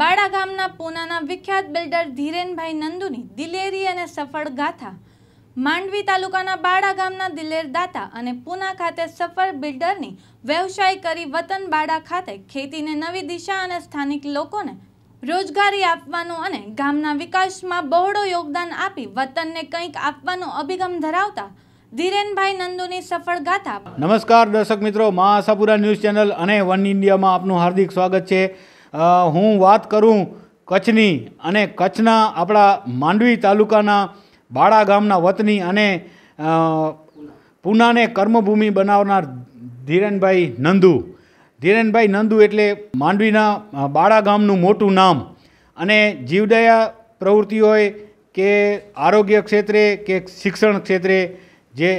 બાળા ગામના પૂનાના વિખ્યાત બિલ્ડર ધીરેનભાઈ નંદુની દિલેરી અને સફળ ગાથા માંડવી તાલુકાના બાળા ગામના દિલેર દાતા અને પૂના ખાતે સફળ બિલ્ડરની વ્યવસાય કરી વતન બાળા ખાતે ખેતીને નવી દિશા અને સ્થાનિક લોકોને રોજગારી આપવાનું અને ગામના વિકાસમાં બહોળો યોગદાન આપી વતનને કંઈક આપવાનો અભિગમ ધરાવતા ધીરેનભાઈ નંદુની સફળ ગાથા નમસ્કાર દર્શક મિત્રો મા આશાપુરા ન્યૂઝ ચેનલ અને વન ઇન્ડિયામાં આપનું હાર્દિક સ્વાગત છે હું વાત કરું કચ્છની અને કચ્છના આપણા માંડવી તાલુકાના બાળા ગામના વતની અને પૂનાને કર્મભૂમિ બનાવનાર ધીરેનભાઈ નંદુ ધીરેનભાઈ નંદુ એટલે માંડવીના બાળા ગામનું મોટું નામ અને જીવદયા પ્રવૃત્તિ હોય કે આરોગ્ય ક્ષેત્રે કે શિક્ષણ ક્ષેત્રે જે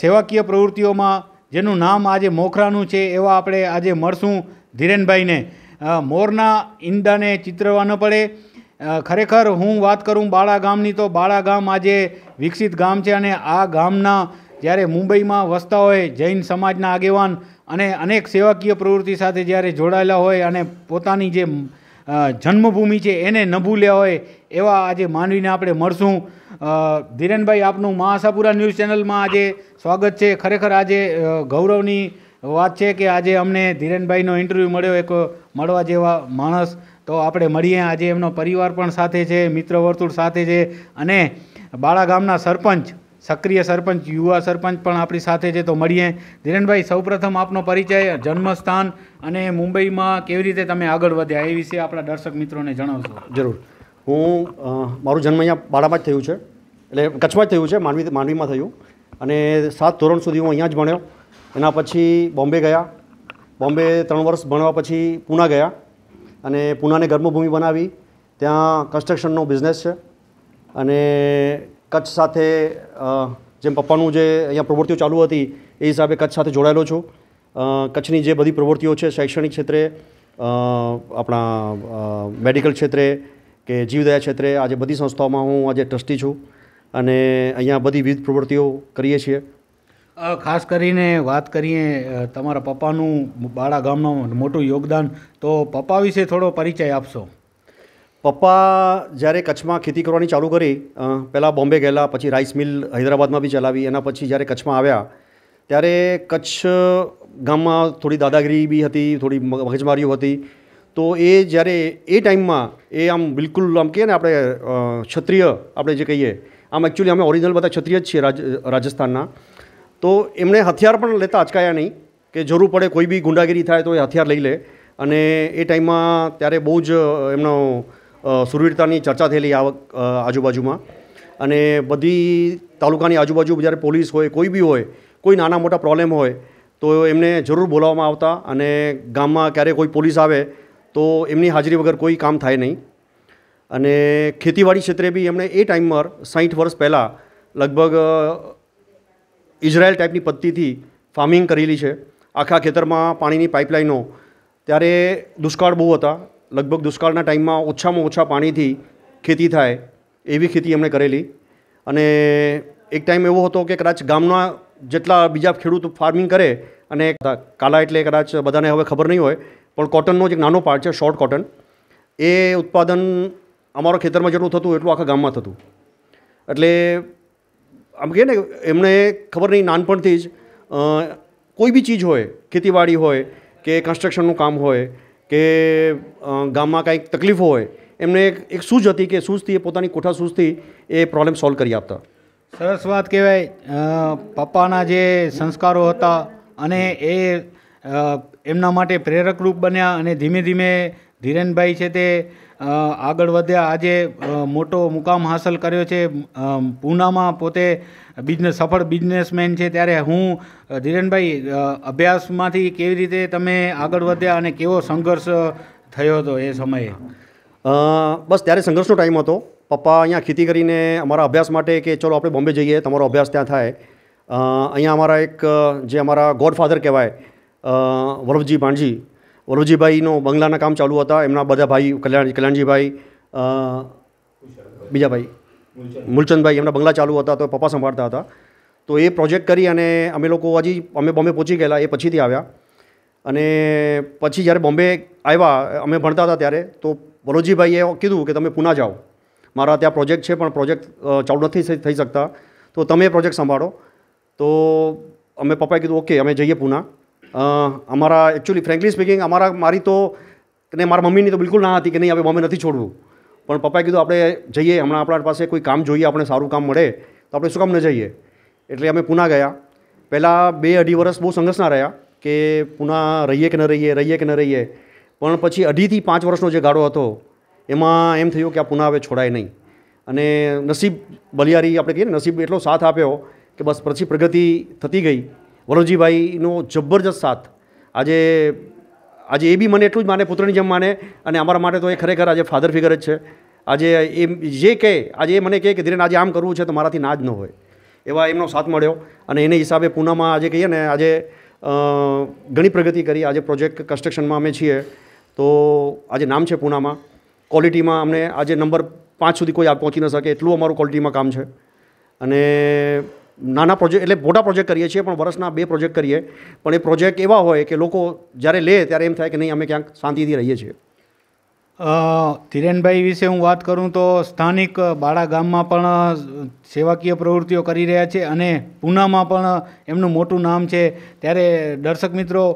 સેવાકીય પ્રવૃત્તિઓમાં જેનું નામ આજે મોખરાનું છે એવા આપણે આજે મળશું ધીરેનભાઈને મોરના ઈંડાને ચિતરવા ન પડે ખરેખર હું વાત કરું બાળા ગામની તો બાળા ગામ આજે વિકસિત ગામ છે અને આ ગામના જ્યારે મુંબઈમાં વસતા હોય જૈન સમાજના આગેવાન અને અનેક સેવાકીય પ્રવૃત્તિ સાથે જ્યારે જોડાયેલા હોય અને પોતાની જે જન્મભૂમિ છે એને નભૂલ્યા હોય એવા આજે માનવીને આપણે મળશું ધીરેનભાઈ આપનું મહાસાપુરા ન્યૂઝ ચેનલમાં આજે સ્વાગત છે ખરેખર આજે ગૌરવની વાત છે કે આજે અમને ધીરેનભાઈનો ઇન્ટરવ્યૂ મળ્યો એક મળવા જેવા માણસ તો આપણે મળીએ આજે એમનો પરિવાર પણ સાથે છે મિત્ર વર્તુળ સાથે છે અને બાળા ગામના સરપંચ સક્રિય સરપંચ યુવા સરપંચ પણ આપણી સાથે છે તો મળીએ ધીરેનભાઈ સૌપ્રથમ આપનો પરિચય જન્મસ્થાન અને મુંબઈમાં કેવી રીતે તમે આગળ વધ્યા એ વિશે આપણા દર્શક મિત્રોને જણાવશો જરૂર હું મારું જન્મ અહીંયા બાળામાં જ થયું છે એટલે કચ્છમાં જ થયું છે માનવી માનવીમાં થયું અને સાત ધોરણ સુધી હું અહીંયા જ ભણ્યો એના પછી બોમ્બે ગયા બોમ્બે ત્રણ વર્ષ ભણવા પછી પૂના ગયા અને પૂનાને કર્મભૂમિ બનાવી ત્યાં કન્સ્ટ્રક્શનનો બિઝનેસ છે અને કચ્છ સાથે જેમ પપ્પાનું જે અહીંયા પ્રવૃત્તિઓ ચાલુ હતી એ હિસાબે કચ્છ સાથે જોડાયેલો છું કચ્છની જે બધી પ્રવૃત્તિઓ છે શૈક્ષણિક ક્ષેત્રે આપણા મેડિકલ ક્ષેત્રે કે જીવદયા ક્ષેત્રે આજે બધી સંસ્થાઓમાં હું આજે ટ્રસ્ટી છું અને અહીંયા બધી વિવિધ પ્રવૃત્તિઓ કરીએ છીએ ખાસ કરીને વાત કરીએ તમારા પપ્પાનું બાળા ગામનું મોટું યોગદાન તો પપ્પા વિશે થોડો પરિચય આપશો પપ્પા જ્યારે કચ્છમાં ખેતી કરવાની ચાલુ કરી પહેલાં બોમ્બે ગયેલા પછી રાઈસ મિલ હૈદરાબાદમાં બી ચલાવી એના પછી જ્યારે કચ્છમાં આવ્યા ત્યારે કચ્છ ગામમાં થોડી દાદાગીરી બી હતી થોડી મગજમારીઓ હતી તો એ જ્યારે એ ટાઈમમાં એ આમ બિલકુલ આમ કહીએ ને આપણે ક્ષત્રિય આપણે જે કહીએ આમ એકચ્યુઅલી અમે ઓરિજિનલ બધા ક્ષત્રિય જ છીએ રાજસ્થાનના તો એમણે હથિયાર પણ લેતા અચકાયા નહીં કે જરૂર પડે કોઈ બી ગુંડાગીરી થાય તો એ હથિયાર લઈ લે અને એ ટાઈમમાં ત્યારે બહુ જ એમનો સુરવીરતાની ચર્ચા થયેલી આવક આજુબાજુમાં અને બધી તાલુકાની આજુબાજુ જ્યારે પોલીસ હોય કોઈ બી હોય કોઈ નાના મોટા પ્રોબ્લેમ હોય તો એમને જરૂર બોલાવવામાં આવતા અને ગામમાં ક્યારે કોઈ પોલીસ આવે તો એમની હાજરી વગર કોઈ કામ થાય નહીં અને ખેતીવાડી ક્ષેત્રે બી એમણે એ ટાઈમ પર સાઠ વર્ષ પહેલાં લગભગ ઇઝરાયલ ટાઈપની પદ્ધતિથી ફાર્મિંગ કરેલી છે આખા ખેતરમાં પાણીની પાઇપલાઇનો ત્યારે દુષ્કાળ બહુ હતા લગભગ દુષ્કાળના ટાઈમમાં ઓછામાં ઓછા પાણીથી ખેતી થાય એવી ખેતી એમણે કરેલી અને એક ટાઈમ એવો હતો કે કદાચ ગામના જેટલા બીજા ખેડૂત ફાર્મિંગ કરે અને કાલા એટલે કદાચ બધાને હવે ખબર નહીં હોય પણ કોટનનો જ એક નાનો પાર્ટ છે શોર્ટ કોટન એ ઉત્પાદન અમારો ખેતરમાં જેટલું થતું એટલું આખા ગામમાં થતું એટલે આમ કહે ને એમણે ખબર નહીં નાનપણથી જ કોઈ બી ચીજ હોય ખેતીવાડી હોય કે કન્સ્ટ્રક્શનનું કામ હોય કે ગામમાં કાંઈક તકલીફો હોય એમને એક એક સૂઝ હતી કે સૂઝથી એ પોતાની કોઠા સૂઝથી એ પ્રોબ્લેમ સોલ્વ કરી આપતા સરસ વાત કહેવાય પપ્પાના જે સંસ્કારો હતા અને એ એમના માટે પ્રેરકરૂપ બન્યા અને ધીમે ધીમે ધીરેનભાઈ છે તે આગળ વધ્યા આજે મોટો મુકામ હાંસલ કર્યો છે પૂનામાં પોતે બિઝનેસ સફળ બિઝનેસમેન છે ત્યારે હું ધીરેનભાઈ અભ્યાસમાંથી કેવી રીતે તમે આગળ વધ્યા અને કેવો સંઘર્ષ થયો હતો એ સમયે બસ ત્યારે સંઘર્ષનો ટાઈમ હતો પપ્પા અહીંયા ખેતી કરીને અમારા અભ્યાસ માટે કે ચલો આપણે બોમ્બે જઈએ તમારો અભ્યાસ ત્યાં થાય અહીંયા અમારા એક જે અમારા ગોડફાધર કહેવાય વલ્લભજી ભાણજી વલોજીભાઈનો બંગલાના કામ ચાલુ હતા એમના બધા ભાઈ કલ્યાણ કલ્યાણજીભાઈ બીજા ભાઈ મૂલચંદભાઈ એમના બંગલા ચાલુ હતા તો પપ્પા સંભાળતા હતા તો એ પ્રોજેક્ટ કરી અને અમે લોકો હજી અમે બોમ્બે પહોંચી ગયેલા એ પછીથી આવ્યા અને પછી જ્યારે બોમ્બે આવ્યા અમે ભણતા હતા ત્યારે તો વલોજીભાઈએ કીધું કે તમે પૂના જાઓ મારા ત્યાં પ્રોજેક્ટ છે પણ પ્રોજેક્ટ ચાલુ નથી થઈ શકતા તો તમે પ્રોજેક્ટ સંભાળો તો અમે પપ્પાએ કીધું ઓકે અમે જઈએ પૂના અમારા એકચ્યુઅલી ફ્રેન્કલી સ્પીકિંગ અમારા મારી તો ને મારા મમ્મીની તો બિલકુલ ના હતી કે નહીં હવે મમ્મી નથી છોડવું પણ પપ્પાએ કીધું આપણે જઈએ હમણાં આપણા પાસે કોઈ કામ જોઈએ આપણે સારું કામ મળે તો આપણે શું કામ ન જઈએ એટલે અમે પૂના ગયા પહેલાં બે અઢી વર્ષ બહુ સંઘર્ષના રહ્યા કે પૂના રહીએ કે ન રહીએ રહીએ કે ન રહીએ પણ પછી અઢીથી પાંચ વર્ષનો જે ગાળો હતો એમાં એમ થયું કે આ પુના હવે છોડાય નહીં અને નસીબ બલિયારી આપણે કહીએ ને નસીબ એટલો સાથ આપ્યો કે બસ પછી પ્રગતિ થતી ગઈ વરોજીભાઈનો જબરજસ્ત સાથ આજે આજે એ બી મને એટલું જ માને પુત્રની જેમ માને અને અમારા માટે તો એ ખરેખર આજે ફાધર ફિગર જ છે આજે એ જે કહે આજે એ મને કહે કે ધીરેને આજે આમ કરવું છે તો મારાથી ના જ ન હોય એવા એમનો સાથ મળ્યો અને એને હિસાબે પૂનામાં આજે કહીએ ને આજે ઘણી પ્રગતિ કરી આજે પ્રોજેક્ટ કન્સ્ટ્રક્શનમાં અમે છીએ તો આજે નામ છે પૂનામાં ક્વોલિટીમાં અમને આજે નંબર પાંચ સુધી કોઈ પહોંચી ન શકે એટલું અમારું ક્વોલિટીમાં કામ છે અને નાના પ્રોજેક્ટ એટલે મોટા પ્રોજેક્ટ કરીએ છીએ પણ વર્ષના બે પ્રોજેક્ટ કરીએ પણ એ પ્રોજેક્ટ એવા હોય કે લોકો જ્યારે લે ત્યારે એમ થાય કે નહીં અમે ક્યાંક શાંતિથી રહીએ છીએ ધીરેનભાઈ વિશે હું વાત કરું તો સ્થાનિક બાળા ગામમાં પણ સેવાકીય પ્રવૃત્તિઓ કરી રહ્યા છે અને પૂનામાં પણ એમનું મોટું નામ છે ત્યારે દર્શક મિત્રો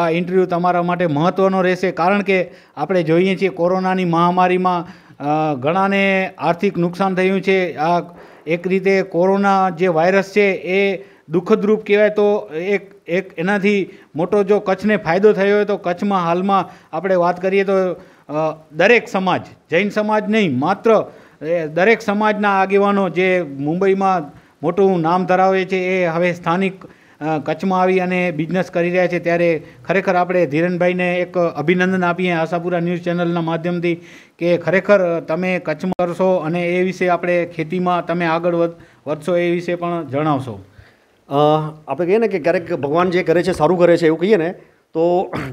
આ ઇન્ટરવ્યૂ તમારા માટે મહત્ત્વનો રહેશે કારણ કે આપણે જોઈએ છીએ કોરોનાની મહામારીમાં ઘણાને આર્થિક નુકસાન થયું છે આ એક રીતે કોરોના જે વાયરસ છે એ દુઃખદરૂપ કહેવાય તો એક એક એનાથી મોટો જો કચ્છને ફાયદો થયો હોય તો કચ્છમાં હાલમાં આપણે વાત કરીએ તો દરેક સમાજ જૈન સમાજ નહીં માત્ર દરેક સમાજના આગેવાનો જે મુંબઈમાં મોટું નામ ધરાવે છે એ હવે સ્થાનિક કચ્છમાં આવી અને બિઝનેસ કરી રહ્યા છે ત્યારે ખરેખર આપણે ધીરનભાઈને એક અભિનંદન આપીએ આશાપુરા ન્યૂઝ ચેનલના માધ્યમથી કે ખરેખર તમે કચ્છમાં કરશો અને એ વિશે આપણે ખેતીમાં તમે આગળ વધશો એ વિશે પણ જણાવશો આપણે કહીએ ને કે ક્યારેક ભગવાન જે કરે છે સારું કરે છે એવું કહીએ ને તો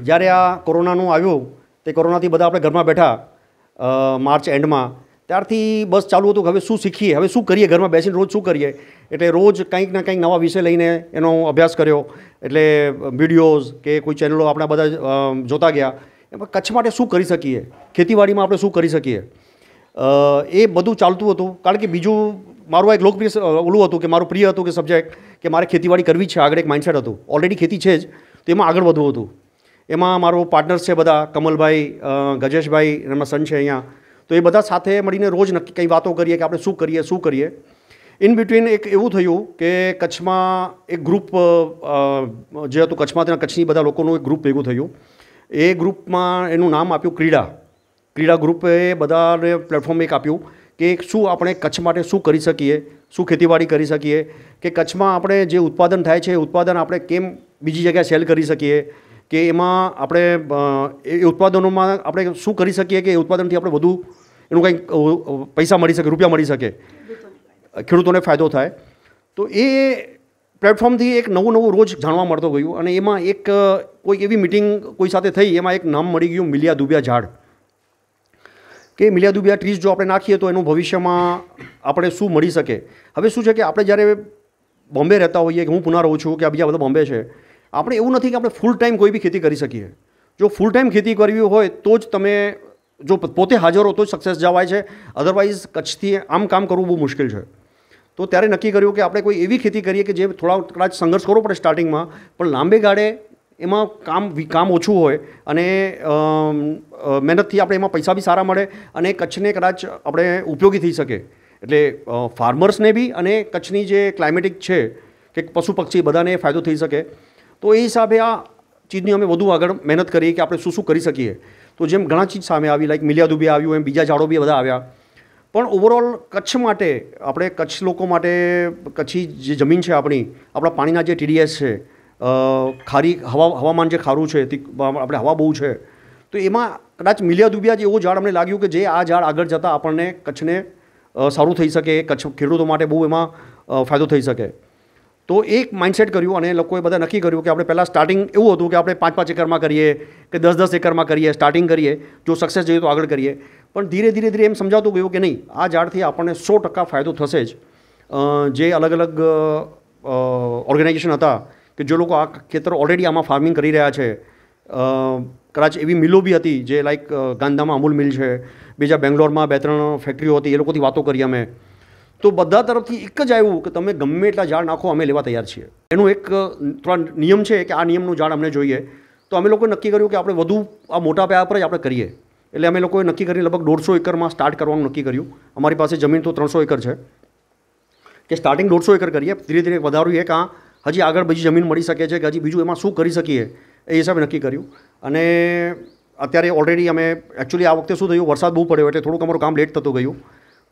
જ્યારે આ કોરોનાનું આવ્યું તે કોરોનાથી બધા આપણે ઘરમાં બેઠા માર્ચ એન્ડમાં ત્યારથી બસ ચાલુ હતું કે હવે શું શીખીએ હવે શું કરીએ ઘરમાં બેસીને રોજ શું કરીએ એટલે રોજ કંઈક ના કંઈક નવા વિષય લઈને એનો અભ્યાસ કર્યો એટલે વિડીયોઝ કે કોઈ ચેનલો આપણા બધા જોતા ગયા એમાં કચ્છ માટે શું કરી શકીએ ખેતીવાડીમાં આપણે શું કરી શકીએ એ બધું ચાલતું હતું કારણ કે બીજું મારું એક લોકપ્રિય ઓલું હતું કે મારું પ્રિય હતું કે સબ્જેક્ટ કે મારે ખેતીવાડી કરવી છે આગળ એક માઇન્ડસેટ હતું ઓલરેડી ખેતી છે જ તો એમાં આગળ વધવું હતું એમાં મારો પાર્ટનર્સ છે બધા કમલભાઈ ગજેશભાઈ એમના સન છે અહીંયા તો એ બધા સાથે મળીને રોજ નક્કી કંઈ વાતો કરીએ કે આપણે શું કરીએ શું કરીએ ઇન બિટવીન એક એવું થયું કે કચ્છમાં એક ગ્રુપ જે હતું કચ્છમાં તેના કચ્છની બધા લોકોનું એક ગ્રુપ ભેગું થયું એ ગ્રુપમાં એનું નામ આપ્યું ક્રીડા ક્રીડા ગ્રુપે બધાને પ્લેટફોર્મ એક આપ્યું કે શું આપણે કચ્છ માટે શું કરી શકીએ શું ખેતીવાડી કરી શકીએ કે કચ્છમાં આપણે જે ઉત્પાદન થાય છે એ ઉત્પાદન આપણે કેમ બીજી જગ્યાએ સેલ કરી શકીએ કે એમાં આપણે એ ઉત્પાદનોમાં આપણે શું કરી શકીએ કે એ ઉત્પાદનથી આપણે વધુ એનું કંઈક પૈસા મળી શકે રૂપિયા મળી શકે ખેડૂતોને ફાયદો થાય તો એ પ્લેટફોર્મથી એક નવું નવું રોજ જાણવા મળતો ગયું અને એમાં એક કોઈ એવી મિટિંગ કોઈ સાથે થઈ એમાં એક નામ મળી ગયું મિલિયા દુબિયા ઝાડ કે મિલિયા દુબિયા ટ્રીસ જો આપણે નાખીએ તો એનું ભવિષ્યમાં આપણે શું મળી શકે હવે શું છે કે આપણે જ્યારે બોમ્બે રહેતા હોઈએ કે હું પુના રહું છું કે બીજા બધા બોમ્બે છે આપણે એવું નથી કે આપણે ફૂલ ટાઈમ કોઈ બી ખેતી કરી શકીએ જો ફૂલ ટાઈમ ખેતી કરવી હોય તો જ તમે જો પોતે હાજર હો તો જ સક્સેસ જવાય છે અધરવાઇઝ કચ્છથી આમ કામ કરવું બહુ મુશ્કેલ છે તો ત્યારે નક્કી કર્યું કે આપણે કોઈ એવી ખેતી કરીએ કે જે થોડા કદાચ સંઘર્ષ કરવો પડે સ્ટાર્ટિંગમાં પણ લાંબે ગાળે એમાં કામ કામ ઓછું હોય અને મહેનતથી આપણે એમાં પૈસા બી સારા મળે અને કચ્છને કદાચ આપણે ઉપયોગી થઈ શકે એટલે ફાર્મર્સને બી અને કચ્છની જે ક્લાઇમેટિક છે કે પશુ પક્ષી બધાને ફાયદો થઈ શકે તો એ હિસાબે આ ચીજની અમે વધુ આગળ મહેનત કરીએ કે આપણે શું શું કરી શકીએ તો જેમ ઘણા ચીજ સામે આવી લાઈક મિલિયા દુબી આવ્યું એમ બીજા ઝાડો બી બધા આવ્યા પણ ઓવરઓલ કચ્છ માટે આપણે કચ્છ લોકો માટે કચ્છી જે જમીન છે આપણી આપણા પાણીના જે ટીડીએસ છે ખારી હવા હવામાન જે ખારું છે તે આપણે હવા બહુ છે તો એમાં કદાચ મિલિયા દુબિયા જે એવું ઝાડ અમને લાગ્યું કે જે આ ઝાડ આગળ જતાં આપણને કચ્છને સારું થઈ શકે કચ્છ ખેડૂતો માટે બહુ એમાં ફાયદો થઈ શકે તો એક માઇન્ડસેટ કર્યું અને એ લોકોએ બધા નક્કી કર્યું કે આપણે પહેલાં સ્ટાર્ટિંગ એવું હતું કે આપણે પાંચ પાંચ એકરમાં કરીએ કે દસ દસ એકરમાં કરીએ સ્ટાર્ટિંગ કરીએ જો સક્સેસ જોઈએ તો આગળ કરીએ પણ ધીરે ધીરે ધીરે એમ સમજાતું ગયું કે નહીં આ ઝાડથી આપણને સો ટકા ફાયદો થશે જ જે અલગ અલગ ઓર્ગેનાઇઝેશન હતા કે જે લોકો આ ખેતર ઓલરેડી આમાં ફાર્મિંગ કરી રહ્યા છે કદાચ એવી મિલો બી હતી જે લાઈક ગાંધામાં અમૂલ મિલ છે બીજા બેંગ્લોરમાં બે ત્રણ ફેક્ટરીઓ હતી એ લોકોથી વાતો કરી અમે તો બધા તરફથી એક જ આવ્યું કે તમે ગમે એટલા ઝાડ નાખો અમે લેવા તૈયાર છીએ એનું એક થોડા નિયમ છે કે આ નિયમનું ઝાડ અમને જોઈએ તો અમે લોકોએ નક્કી કર્યું કે આપણે વધુ આ મોટા પાયા પર જ આપણે કરીએ એટલે અમે લોકોએ નક્કી કરી લગભગ દોઢસો એકરમાં સ્ટાર્ટ કરવાનું નક્કી કર્યું અમારી પાસે જમીન તો ત્રણસો એકર છે કે સ્ટાર્ટિંગ દોઢસો એકર કરીએ ધીરે ધીરે વધારીએ કાં હજી આગળ બીજી જમીન મળી શકે છે કે હજી બીજું એમાં શું કરી શકીએ એ હિસાબે નક્કી કર્યું અને અત્યારે ઓલરેડી અમે એકચ્યુઅલી આ વખતે શું થયું વરસાદ બહુ પડ્યો એટલે થોડુંક અમારું કામ લેટ થતું ગયું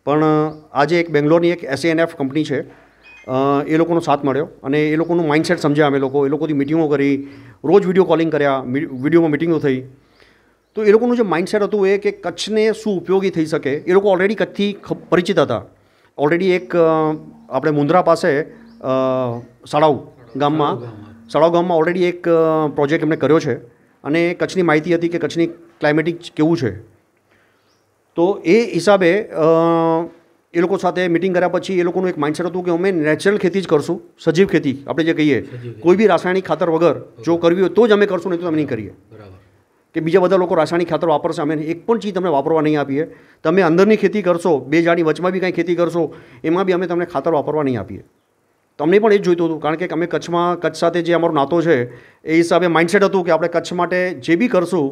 પણ આજે એક બેંગ્લોરની એક એસએએનએફ કંપની છે એ લોકોનો સાથ મળ્યો અને એ લોકોનું માઇન્ડસેટ સમજ્યા અમે લોકો એ લોકોથી મિટિંગો કરી રોજ વિડીયો કોલિંગ કર્યા વિડીયોમાં મિટિંગો થઈ તો એ લોકોનું જે માઇન્ડસેટ હતું એ કે કચ્છને શું ઉપયોગી થઈ શકે એ લોકો ઓલરેડી કચ્છથી પરિચિત હતા ઓલરેડી એક આપણે મુંદ્રા પાસે સાળાવ ગામમાં સાળાવ ગામમાં ઓલરેડી એક પ્રોજેક્ટ એમણે કર્યો છે અને કચ્છની માહિતી હતી કે કચ્છની ક્લાઇમેટિક કેવું છે તો એ હિસાબે એ લોકો સાથે મિટિંગ કર્યા પછી એ લોકોનું એક માઇન્ડસેટ હતું કે અમે નેચરલ ખેતી જ કરશું સજીવ ખેતી આપણે જે કહીએ કોઈ બી રાસાયણિક ખાતર વગર જો કરવી હોય તો જ અમે કરશું નહીં તો અમે નહીં કરીએ કે બીજા બધા લોકો રાસાયણિક ખાતર વાપરશે અમે એક પણ ચીજ તમને વાપરવા નહીં આપીએ તમે અંદરની ખેતી કરશો બે જાડી વચમાં બી કાંઈ ખેતી કરશો એમાં બી અમે તમને ખાતર વાપરવા નહીં આપીએ તમને પણ એ જ જોઈતું હતું કારણ કે અમે કચ્છમાં કચ્છ સાથે જે અમારો નાતો છે એ હિસાબે માઇન્ડસેટ હતું કે આપણે કચ્છ માટે જે બી કરશું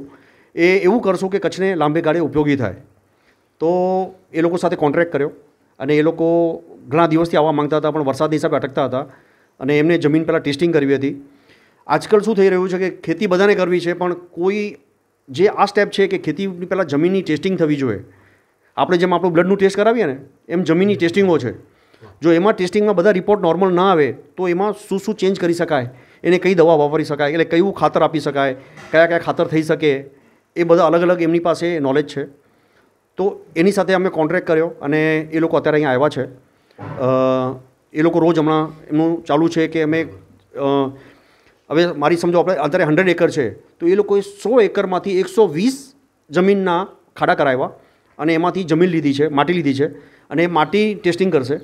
એ એવું કરશું કે કચ્છને લાંબે ગાળે ઉપયોગી થાય તો એ લોકો સાથે કોન્ટ્રેક્ટ કર્યો અને એ લોકો ઘણા દિવસથી આવવા માગતા હતા પણ વરસાદની હિસાબે અટકતા હતા અને એમને જમીન પહેલાં ટેસ્ટિંગ કરવી હતી આજકાલ શું થઈ રહ્યું છે કે ખેતી બધાને કરવી છે પણ કોઈ જે આ સ્ટેપ છે કે ખેતીની પહેલાં જમીનની ટેસ્ટિંગ થવી જોઈએ આપણે જેમ આપણું બ્લડનું ટેસ્ટ કરાવીએ ને એમ જમીનની ટેસ્ટિંગો છે જો એમાં ટેસ્ટિંગમાં બધા રિપોર્ટ નોર્મલ ના આવે તો એમાં શું શું ચેન્જ કરી શકાય એને કઈ દવા વાપરી શકાય એટલે કયું ખાતર આપી શકાય કયા કયા ખાતર થઈ શકે એ બધા અલગ અલગ એમની પાસે નોલેજ છે તો એની સાથે અમે કોન્ટ્રેક્ટ કર્યો અને એ લોકો અત્યારે અહીંયા આવ્યા છે એ લોકો રોજ હમણાં એમનું ચાલુ છે કે અમે હવે મારી સમજો આપણે અત્યારે હંડ્રેડ એકર છે તો એ લોકોએ સો એકરમાંથી એકસો વીસ જમીનના ખાડા કરાવ્યા અને એમાંથી જમીન લીધી છે માટી લીધી છે અને માટી ટેસ્ટિંગ કરશે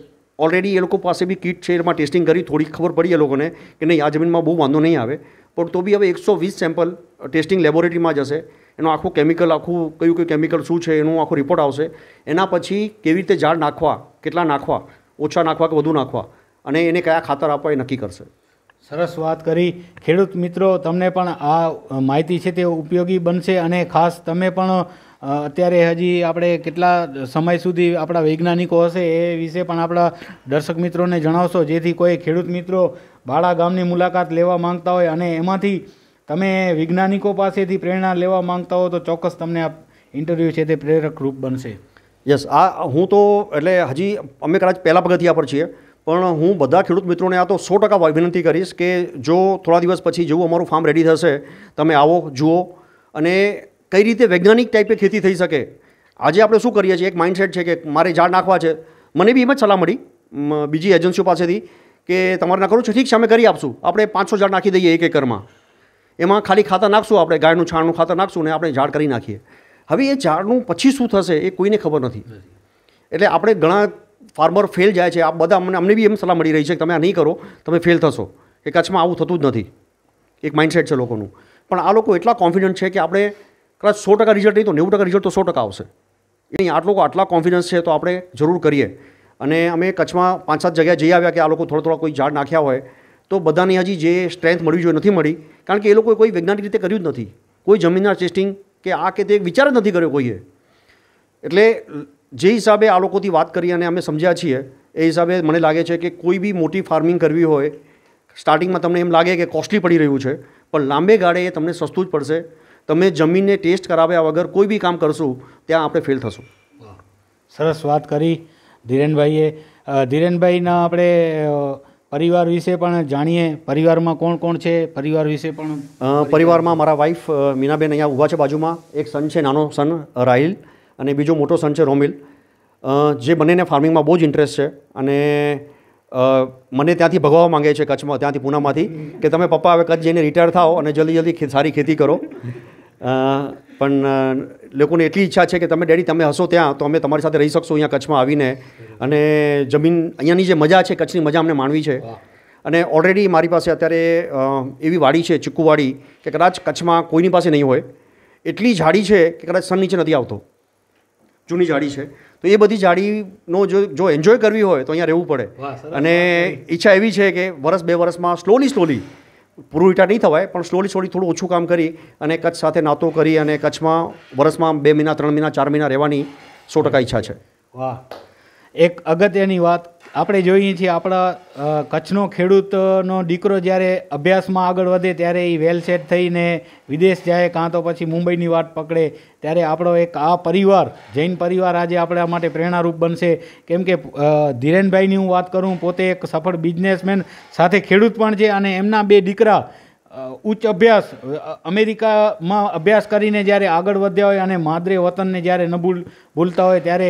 ઓલરેડી એ લોકો પાસે બી કીટ છે એમાં ટેસ્ટિંગ કરી થોડી ખબર પડી એ લોકોને કે નહીં આ જમીનમાં બહુ વાંધો નહીં આવે પણ તો બી હવે એકસો વીસ સેમ્પલ ટેસ્ટિંગ લેબોરેટરીમાં જશે એનું આખું કેમિકલ આખું કયું કયું કેમિકલ શું છે એનું આખો રિપોર્ટ આવશે એના પછી કેવી રીતે ઝાડ નાખવા કેટલા નાખવા ઓછા નાખવા કે વધુ નાખવા અને એને કયા ખાતર આપવા એ નક્કી કરશે સરસ વાત કરી ખેડૂત મિત્રો તમને પણ આ માહિતી છે તે ઉપયોગી બનશે અને ખાસ તમે પણ અત્યારે હજી આપણે કેટલા સમય સુધી આપણા વૈજ્ઞાનિકો હશે એ વિશે પણ આપણા દર્શક મિત્રોને જણાવશો જેથી કોઈ ખેડૂત મિત્રો ભાડા ગામની મુલાકાત લેવા માંગતા હોય અને એમાંથી તમે વૈજ્ઞાનિકો પાસેથી પ્રેરણા લેવા માંગતા હો તો ચોક્કસ તમને આ ઇન્ટરવ્યૂ છે તે પ્રેરક રૂપ બનશે યસ આ હું તો એટલે હજી અમે કદાચ પહેલાં પગથિયા પર છીએ પણ હું બધા ખેડૂત મિત્રોને આ તો સો ટકા વિનંતી કરીશ કે જો થોડા દિવસ પછી જેવું અમારું ફાર્મ રેડી થશે તમે આવો જુઓ અને કઈ રીતે વૈજ્ઞાનિક ટાઈપે ખેતી થઈ શકે આજે આપણે શું કરીએ છીએ એક માઇન્ડસેટ છે કે મારે ઝાડ નાખવા છે મને બી એમ જ સલાહ મળી બીજી એજન્સીઓ પાસેથી કે તમારે ના કરવું છે ઠીક છે અમે કરી આપશું આપણે પાંચસો ઝાડ નાખી દઈએ એક એકરમાં એમાં ખાલી ખાતર નાખશું આપણે ગાયનું છાણનું ખાતર નાખશું ને આપણે ઝાડ કરી નાખીએ હવે એ ઝાડનું પછી શું થશે એ કોઈને ખબર નથી એટલે આપણે ઘણા ફાર્મર ફેલ જાય છે આ બધા અમને અમને બી એમ સલાહ મળી રહી છે કે તમે આ નહીં કરો તમે ફેલ થશો કે કચ્છમાં આવું થતું જ નથી એક માઇન્ડસેટ છે લોકોનું પણ આ લોકો એટલા કોન્ફિડન્ટ છે કે આપણે કદાચ સો ટકા રિઝલ્ટ નહીં તો નેવું ટકા રિઝલ્ટ તો સો ટકા આવશે એ આટલો આટલા કોન્ફિડન્સ છે તો આપણે જરૂર કરીએ અને અમે કચ્છમાં પાંચ સાત જગ્યાએ જઈ આવ્યા કે આ લોકો થોડો થોડા કોઈ ઝાડ નાખ્યા હોય તો બધાને હજી જે સ્ટ્રેન્થ મળવી જોઈએ નથી મળી કારણ કે એ લોકોએ કોઈ વૈજ્ઞાનિક રીતે કર્યું જ નથી કોઈ જમીનના ટેસ્ટિંગ કે આ કે તે વિચાર જ નથી કર્યો કોઈએ એટલે જે હિસાબે આ લોકોથી વાત કરી અને અમે સમજ્યા છીએ એ હિસાબે મને લાગે છે કે કોઈ બી મોટી ફાર્મિંગ કરવી હોય સ્ટાર્ટિંગમાં તમને એમ લાગે કે કોસ્ટલી પડી રહ્યું છે પણ લાંબે ગાળે એ તમને સસ્તું જ પડશે તમે જમીનને ટેસ્ટ કરાવ્યા વગર કોઈ બી કામ કરશું ત્યાં આપણે ફેલ થશું સરસ વાત કરી ધીરેનભાઈએ ધીરેનભાઈના આપણે પરિવાર વિશે પણ જાણીએ પરિવારમાં કોણ કોણ છે પરિવાર વિશે પણ પરિવારમાં મારા વાઈફ મીનાબેન અહીંયા ઊભા છે બાજુમાં એક સન છે નાનો સન રાહિલ અને બીજો મોટો સન છે રોમિલ જે બંનેને ફાર્મિંગમાં બહુ જ ઇન્ટરેસ્ટ છે અને મને ત્યાંથી ભગવા માંગે છે કચ્છમાં ત્યાંથી પૂનામાંથી કે તમે પપ્પા હવે કચ્છ જઈને રિટાયર થાઓ અને જલ્દી જલ્દી સારી ખેતી કરો પણ લોકોને એટલી ઈચ્છા છે કે તમે ડેડી તમે હશો ત્યાં તો અમે તમારી સાથે રહી શકશો અહીંયા કચ્છમાં આવીને અને જમીન અહીંયાની જે મજા છે કચ્છની મજા અમને માણવી છે અને ઓલરેડી મારી પાસે અત્યારે એવી વાડી છે ચીકુવાડી કે કદાચ કચ્છમાં કોઈની પાસે નહીં હોય એટલી ઝાડી છે કે કદાચ સન નીચે નથી આવતો જૂની ઝાડી છે તો એ બધી ઝાડીનો જો જો એન્જોય કરવી હોય તો અહીંયા રહેવું પડે અને ઈચ્છા એવી છે કે વરસ બે વરસમાં સ્લોલી સ્લોલી પૂરું રિટાયર નહીં થવાય પણ સ્લોલી સ્લોલી થોડું ઓછું કામ કરી અને કચ્છ સાથે નાતો કરી અને કચ્છમાં વર્ષમાં બે મહિના ત્રણ મહિના ચાર મહિના રહેવાની સો ટકા ઈચ્છા છે વાહ એક અગત્યની વાત આપણે જોઈએ છીએ આપણા કચ્છનો ખેડૂતનો દીકરો જ્યારે અભ્યાસમાં આગળ વધે ત્યારે એ વેલસેટ થઈને વિદેશ જાય કાં તો પછી મુંબઈની વાત પકડે ત્યારે આપણો એક આ પરિવાર જૈન પરિવાર આજે આપણા માટે પ્રેરણારૂપ બનશે કેમ કે ધીરેનભાઈની હું વાત કરું પોતે એક સફળ બિઝનેસમેન સાથે ખેડૂત પણ છે અને એમના બે દીકરા ઉચ્ચ અભ્યાસ અમેરિકામાં અભ્યાસ કરીને જ્યારે આગળ વધ્યા હોય અને માદરે વતનને જ્યારે ન ભૂલ ભૂલતા હોય ત્યારે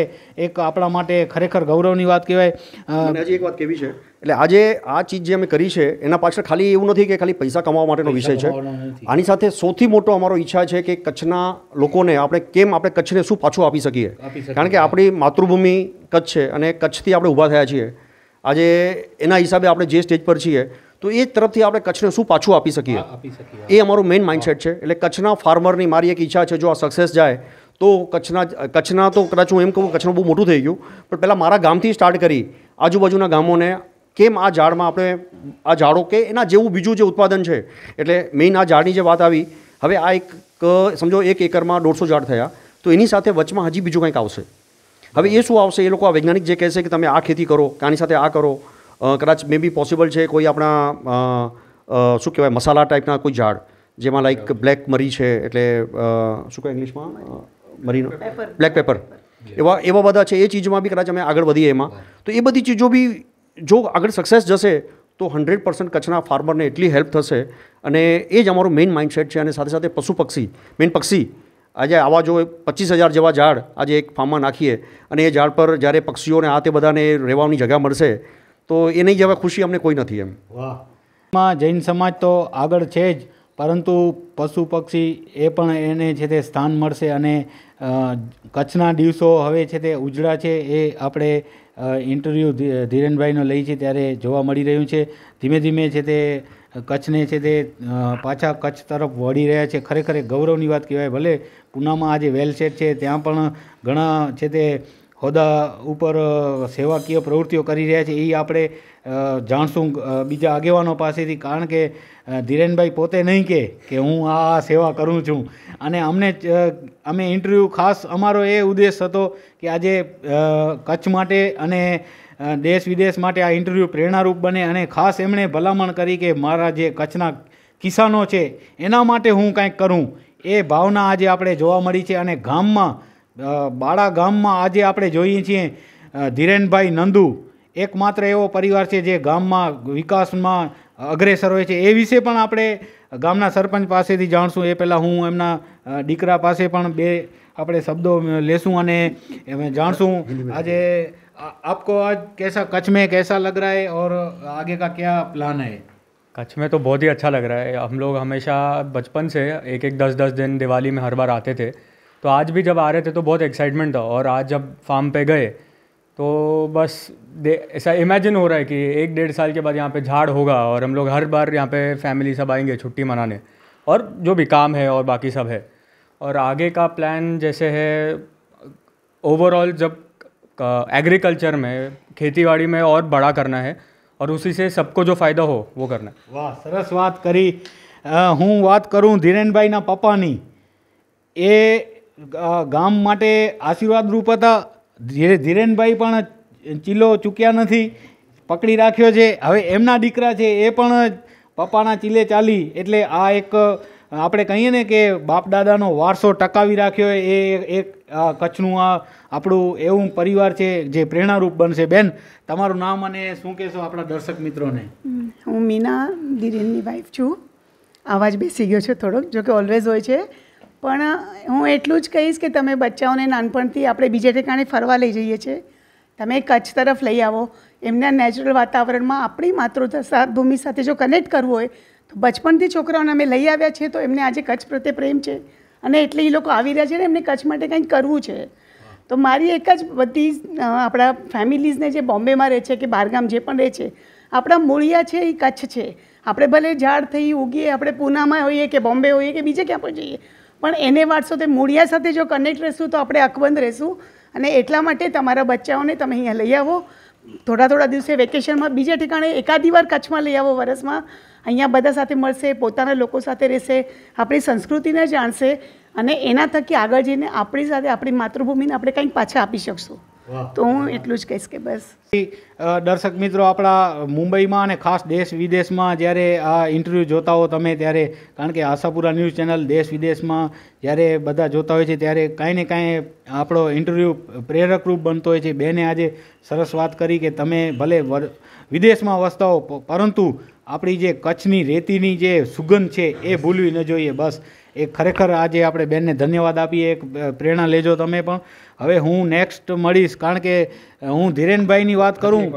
એક આપણા માટે ખરેખર ગૌરવની વાત કહેવાય હજી એક વાત કેવી છે એટલે આજે આ ચીજ જે અમે કરી છે એના પાછળ ખાલી એવું નથી કે ખાલી પૈસા કમાવા માટેનો વિષય છે આની સાથે સૌથી મોટો અમારો ઈચ્છા છે કે કચ્છના લોકોને આપણે કેમ આપણે કચ્છને શું પાછું આપી શકીએ કારણ કે આપણી માતૃભૂમિ કચ્છ છે અને કચ્છથી આપણે ઊભા થયા છીએ આજે એના હિસાબે આપણે જે સ્ટેજ પર છીએ તો એ તરફથી આપણે કચ્છને શું પાછું આપી શકીએ એ અમારું મેઇન માઇન્ડસેટ છે એટલે કચ્છના ફાર્મરની મારી એક ઈચ્છા છે જો આ સક્સેસ જાય તો કચ્છના કચ્છના તો કદાચ હું એમ કહું કચ્છનું બહુ મોટું થઈ ગયું પણ પહેલાં મારા ગામથી સ્ટાર્ટ કરી આજુબાજુના ગામોને કેમ આ ઝાડમાં આપણે આ ઝાડો કે એના જેવું બીજું જે ઉત્પાદન છે એટલે મેઇન આ ઝાડની જે વાત આવી હવે આ એક સમજો એક એકરમાં દોઢસો ઝાડ થયા તો એની સાથે વચમાં હજી બીજું કંઈક આવશે હવે એ શું આવશે એ લોકો આ વૈજ્ઞાનિક જે કહેશે કે તમે આ ખેતી કરો કે આની સાથે આ કરો કદાચ મે બી પોસિબલ છે કોઈ આપણા શું કહેવાય મસાલા ટાઈપના કોઈ ઝાડ જેમાં લાઈક બ્લેક મરી છે એટલે શું કહેવાય ઇંગ્લિશમાં મરીનો બ્લેક પેપર એવા એવા બધા છે એ ચીજમાં બી કદાચ અમે આગળ વધીએ એમાં તો એ બધી ચીજો બી જો આગળ સક્સેસ જશે તો હન્ડ્રેડ પર્સન્ટ કચ્છના ફાર્મરને એટલી હેલ્પ થશે અને એ જ અમારું મેઇન માઇન્ડસેટ છે અને સાથે સાથે પશુ પક્ષી મેઇન પક્ષી આજે આવા જો પચીસ હજાર જેવા ઝાડ આજે એક ફાર્મમાં નાખીએ અને એ ઝાડ પર જ્યારે પક્ષીઓને આ તે બધાને રહેવાની જગ્યા મળશે તો એની જેવા ખુશી અમને કોઈ નથી એમ વાહમાં જૈન સમાજ તો આગળ છે જ પરંતુ પશુ પક્ષી એ પણ એને છે તે સ્થાન મળશે અને કચ્છના દિવસો હવે છે તે ઉજળા છે એ આપણે ઇન્ટરવ્યૂ ધીરેનભાઈનો લઈ છે ત્યારે જોવા મળી રહ્યું છે ધીમે ધીમે છે તે કચ્છને છે તે પાછા કચ્છ તરફ વળી રહ્યા છે ખરેખર ગૌરવની વાત કહેવાય ભલે પૂનામાં આજે વેલસેટ છે ત્યાં પણ ઘણા છે તે હોદ્દા ઉપર સેવાકીય પ્રવૃત્તિઓ કરી રહ્યા છે એ આપણે જાણશું બીજા આગેવાનો પાસેથી કારણ કે ધીરેનભાઈ પોતે નહીં કે કે હું આ સેવા કરું છું અને અમને અમે ઇન્ટરવ્યૂ ખાસ અમારો એ ઉદ્દેશ હતો કે આજે કચ્છ માટે અને દેશ વિદેશ માટે આ ઇન્ટરવ્યૂ પ્રેરણારૂપ બને અને ખાસ એમણે ભલામણ કરી કે મારા જે કચ્છના કિસાનો છે એના માટે હું કાંઈક કરું એ ભાવના આજે આપણે જોવા મળી છે અને ગામમાં બાળા ગામમાં આજે આપણે જોઈએ છીએ ધીરેનભાઈ નંદુ એકમાત્ર એવો પરિવાર છે જે ગામમાં વિકાસમાં અગ્રેસર હોય છે એ વિશે પણ આપણે ગામના સરપંચ પાસેથી જાણશું એ પહેલાં હું એમના દીકરા પાસે પણ બે આપણે શબ્દો લેશું અને જાણશું આજે આપકો આજ કેસા कच्छ में कैसा लग रहा है और आगे का क्या प्लान है कच्छ में तो बहुत ही अच्छा लग रहा है हम लोग हमेशा बचपन से एक एक दस दस दिन दिवाली में हर बार आते थे तो आज भी जब आ रहे थे तो बहुत एक्साइटमेंट था और आज जब फार्म पे गए तो बस ऐसा इमेजिन हो रहा है कि एक डेढ़ साल के बाद यहाँ पे झाड़ होगा और हम लोग हर बार यहाँ पे फैमिली सब आएंगे छुट्टी मनाने और जो भी काम है और बाकी सब है और आगे का प्लान जैसे है ओवरऑल जब एग्रीकल्चर में बाड़ी में और बड़ा करना है और उसी से सबको जो फ़ायदा हो वो करना है करी हूँ बात करूँ धीरेन भाई ना पापा नहीं ये ગામ માટે આશીર્વાદરૂપ હતા ધીરે ધીરેનભાઈ પણ ચીલો ચૂક્યા નથી પકડી રાખ્યો છે હવે એમના દીકરા છે એ પણ પપ્પાના ચીલે ચાલી એટલે આ એક આપણે કહીએ ને કે બાપ દાદાનો વારસો ટકાવી રાખ્યો એ એક કચ્છનું આ આપણું એવું પરિવાર છે જે પ્રેરણારૂપ બનશે બેન તમારું નામ અને શું કહેશો આપણા દર્શક મિત્રોને હું મીના ધીરેનની વાઈફ છું આવાજ બેસી ગયો છે થોડોક જોકે ઓલવેઝ હોય છે પણ હું એટલું જ કહીશ કે તમે બચ્ચાઓને નાનપણથી આપણે બીજે ઠેકાણે ફરવા લઈ જઈએ છીએ તમે કચ્છ તરફ લઈ આવો એમના નેચરલ વાતાવરણમાં આપણી માતૃ ભૂમિ સાથે જો કનેક્ટ કરવું હોય તો બચપણથી છોકરાઓને અમે લઈ આવ્યા છીએ તો એમને આજે કચ્છ પ્રત્યે પ્રેમ છે અને એટલે એ લોકો આવી રહ્યા છે ને એમને કચ્છ માટે કંઈક કરવું છે તો મારી એક જ બધી આપણા ફેમિલીઝને જે બોમ્બેમાં રહે છે કે બહારગામ જે પણ રહે છે આપણા મૂળિયા છે એ કચ્છ છે આપણે ભલે ઝાડ થઈ ઉગીએ આપણે પૂનામાં હોઈએ કે બોમ્બે હોઈએ કે બીજે ક્યાં પણ જઈએ પણ એને વાંચશો તે મૂળિયા સાથે જો કનેક્ટ રહેશું તો આપણે અકબંધ રહેશું અને એટલા માટે તમારા બચ્ચાઓને તમે અહીંયા લઈ આવો થોડા થોડા દિવસે વેકેશનમાં બીજા ઠેકાણે એકાદી વાર કચ્છમાં લઈ આવો વરસમાં અહીંયા બધા સાથે મળશે પોતાના લોકો સાથે રહેશે આપણી સંસ્કૃતિને જાણશે અને એના થકી આગળ જઈને આપણી સાથે આપણી માતૃભૂમિને આપણે કંઈક પાછા આપી શકશું તો હું એટલું જ કહીશ કે બસ દર્શક મિત્રો આપણા મુંબઈમાં અને ખાસ દેશ વિદેશમાં જ્યારે આ ઇન્ટરવ્યૂ જોતા હો તમે ત્યારે કારણ કે આશાપુરા ન્યૂઝ ચેનલ દેશ વિદેશમાં જ્યારે બધા જોતા હોય છે ત્યારે કાંઈ ને કાંઈ આપણો ઇન્ટરવ્યૂ પ્રેરકરૂપ બનતો હોય છે બેને આજે સરસ વાત કરી કે તમે ભલે વિદેશમાં વસતા હો પરંતુ આપણી જે કચ્છની રેતીની જે સુગંધ છે એ ભૂલવી ન જોઈએ બસ એ ખરેખર આજે આપણે બેનને ધન્યવાદ આપીએ એક પ્રેરણા લેજો તમે પણ હવે હું નેક્સ્ટ મળીશ કારણ કે હું ધીરેનભાઈની વાત કરું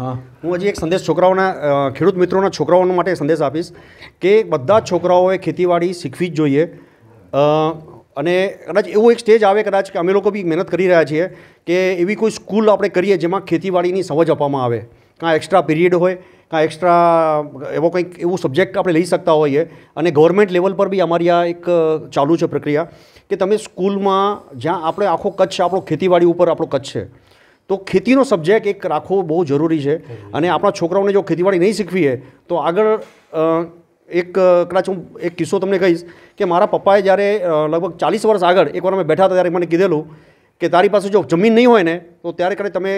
હા હું હજી એક સંદેશ છોકરાઓના ખેડૂત મિત્રોના છોકરાઓના માટે સંદેશ આપીશ કે બધા જ છોકરાઓએ ખેતીવાડી શીખવી જ જોઈએ અને કદાચ એવો એક સ્ટેજ આવે કદાચ કે અમે લોકો બી મહેનત કરી રહ્યા છીએ કે એવી કોઈ સ્કૂલ આપણે કરીએ જેમાં ખેતીવાડીની સમજ આપવામાં આવે કાં એક્સ્ટ્રા પીરિયડ હોય કાં એક્સ્ટ્રા એવો કંઈક એવું સબ્જેક્ટ આપણે લઈ શકતા હોઈએ અને ગવર્મેન્ટ લેવલ પર બી અમારી આ એક ચાલુ છે પ્રક્રિયા કે તમે સ્કૂલમાં જ્યાં આપણે આખો કચ્છ આપણો ખેતીવાડી ઉપર આપણો કચ્છ છે તો ખેતીનો સબ્જેક્ટ એક રાખવો બહુ જરૂરી છે અને આપણા છોકરાઓને જો ખેતીવાડી નહીં શીખવીએ તો આગળ એક કદાચ હું એક કિસ્સો તમને કહીશ કે મારા પપ્પાએ જ્યારે લગભગ ચાલીસ વર્ષ આગળ એકવાર અમે બેઠા હતા ત્યારે મને કીધેલું કે તારી પાસે જો જમીન નહીં હોય ને તો ત્યારે કદાચ તમે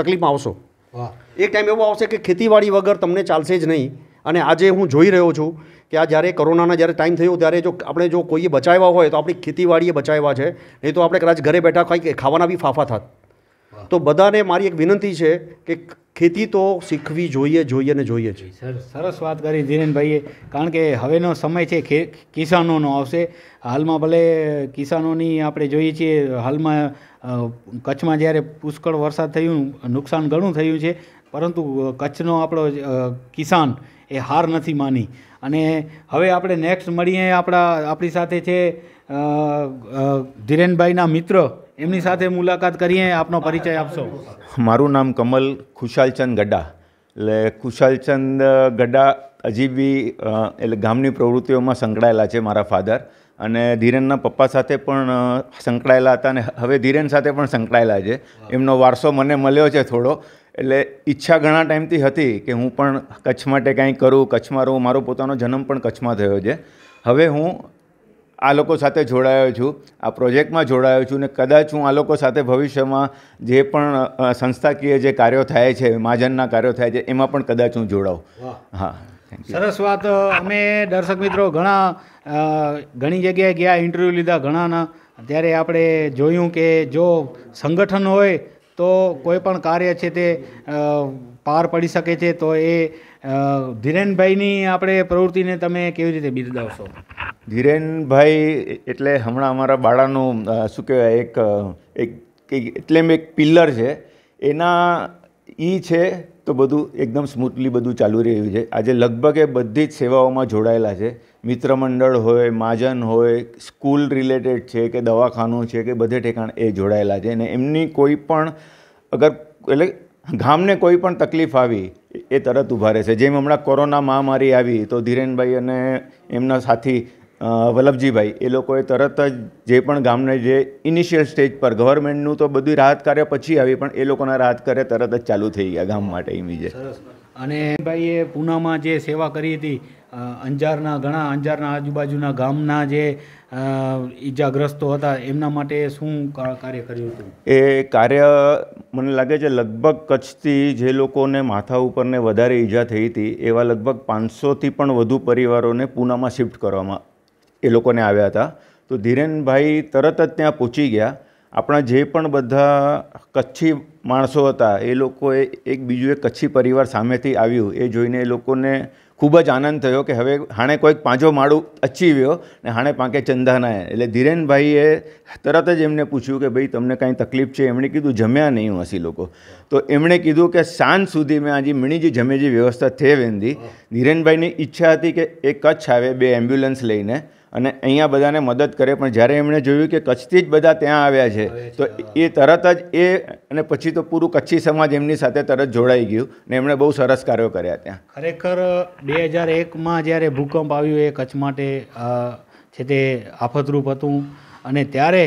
તકલીફમાં આવશો એક ટાઈમ એવો આવશે કે ખેતીવાડી વગર તમને ચાલશે જ નહીં અને આજે હું જોઈ રહ્યો છું કે આ જ્યારે કોરોનાના જ્યારે ટાઈમ થયો ત્યારે જો આપણે જો કોઈએ બચાવ્યા હોય તો આપણી ખેતીવાડીએ બચાવ્યા છે નહીં તો આપણે કદાચ ઘરે બેઠા કંઈક ખાવાના બી ફાફા થાત તો બધાને મારી એક વિનંતી છે કે ખેતી તો શીખવી જોઈએ જોઈએ ને જોઈએ છે સર સરસ વાત કરી ધીરેનભાઈએ કારણ કે હવેનો સમય છે કિસાનોનો આવશે હાલમાં ભલે કિસાનોની આપણે જોઈએ છીએ હાલમાં કચ્છમાં જ્યારે પુષ્કળ વરસાદ થયું નુકસાન ઘણું થયું છે પરંતુ કચ્છનો આપણો કિસાન એ હાર નથી માની અને હવે આપણે નેક્સ્ટ મળીએ આપણા આપણી સાથે છે ધીરેનભાઈના મિત્ર એમની સાથે મુલાકાત કરીએ આપનો પરિચય આપશો મારું નામ કમલ ખુશાલચંદ ગડા એટલે ખુશાલચંદ ગડા હજી બી એટલે ગામની પ્રવૃત્તિઓમાં સંકળાયેલા છે મારા ફાધર અને ધીરેનના પપ્પા સાથે પણ સંકળાયેલા હતા અને હવે ધીરેન સાથે પણ સંકળાયેલા છે એમનો વારસો મને મળ્યો છે થોડો એટલે ઈચ્છા ઘણા ટાઈમથી હતી કે હું પણ કચ્છ માટે કાંઈ કરું કચ્છમાં રહું મારો પોતાનો જન્મ પણ કચ્છમાં થયો છે હવે હું આ લોકો સાથે જોડાયો છું આ પ્રોજેક્ટમાં જોડાયો છું ને કદાચ હું આ લોકો સાથે ભવિષ્યમાં જે પણ સંસ્થાકીય જે કાર્યો થાય છે મહાજનના કાર્યો થાય છે એમાં પણ કદાચ હું જોડાઉં હા સરસ વાત અમે દર્શક મિત્રો ઘણા ઘણી જગ્યાએ ગયા ઇન્ટરવ્યૂ લીધા ઘણાના ત્યારે આપણે જોયું કે જો સંગઠન હોય તો કોઈ પણ કાર્ય છે તે પાર પડી શકે છે તો એ ધીરેનભાઈની આપણે પ્રવૃત્તિને તમે કેવી રીતે બિરદાવશો ધીરેનભાઈ એટલે હમણાં અમારા બાળાનું શું કહેવાય એક એક એટલે એમ એક પિલ્લર છે એના એ છે તો બધું એકદમ સ્મૂથલી બધું ચાલુ રહ્યું છે આજે લગભગ એ બધી જ સેવાઓમાં જોડાયેલા છે મિત્રમંડળ હોય મહાજન હોય સ્કૂલ રિલેટેડ છે કે દવાખાનું છે કે બધે ઠેકાણ એ જોડાયેલા છે અને એમની કોઈ પણ અગર એટલે ગામને કોઈ પણ તકલીફ આવી એ તરત ઊભા રહેશે જેમ હમણાં કોરોના મહામારી આવી તો ધીરેનભાઈ અને એમના સાથી વલ્લભજીભાઈ એ લોકોએ તરત જ જે પણ ગામને જે ઇનિશિયલ સ્ટેજ પર ગવર્મેન્ટનું તો બધું રાહત કાર્ય પછી આવી પણ એ લોકોના રાહત કાર્ય તરત જ ચાલુ થઈ ગયા ગામ માટે ઇમીજે અને ભાઈએ પૂનામાં જે સેવા કરી હતી અંજારના ઘણા અંજારના આજુબાજુના ગામના જે ઈજાગ્રસ્તો હતા એમના માટે શું કાર્ય કર્યું હતું એ કાર્ય મને લાગે છે લગભગ કચ્છથી જે લોકોને માથા ઉપરને વધારે ઈજા થઈ હતી એવા લગભગ પાંચસોથી પણ વધુ પરિવારોને પૂનામાં શિફ્ટ કરવામાં એ લોકોને આવ્યા હતા તો ધીરેનભાઈ તરત જ ત્યાં પહોંચી ગયા આપણા જે પણ બધા કચ્છી માણસો હતા એ લોકોએ એક બીજું એક કચ્છી પરિવાર સામેથી આવ્યું એ જોઈને એ લોકોને ખૂબ જ આનંદ થયો કે હવે હાણે કોઈક પાંચો માળું અચીવ્યો ને હાણે પાંકે ચંદાનાએ એટલે ધીરેનભાઈએ તરત જ એમને પૂછ્યું કે ભાઈ તમને કાંઈ તકલીફ છે એમણે કીધું જમ્યા નહીં હસી લોકો તો એમણે કીધું કે સાંજ સુધી મેં આજે મીણીજી જમેજી વ્યવસ્થા થઈ વેંદી ધીરેનભાઈની ઈચ્છા હતી કે એ કચ્છ આવે બે એમ્બ્યુલન્સ લઈને અને અહીંયા બધાને મદદ કરે પણ જ્યારે એમણે જોયું કે કચ્છથી જ બધા ત્યાં આવ્યા છે તો એ તરત જ એ અને પછી તો પૂરું કચ્છી સમાજ એમની સાથે તરત જોડાઈ ગયું ને એમણે બહુ સરસ કાર્યો કર્યા ત્યાં ખરેખર બે હજાર એકમાં જ્યારે ભૂકંપ આવ્યો એ કચ્છ માટે છે તે આફતરૂપ હતું અને ત્યારે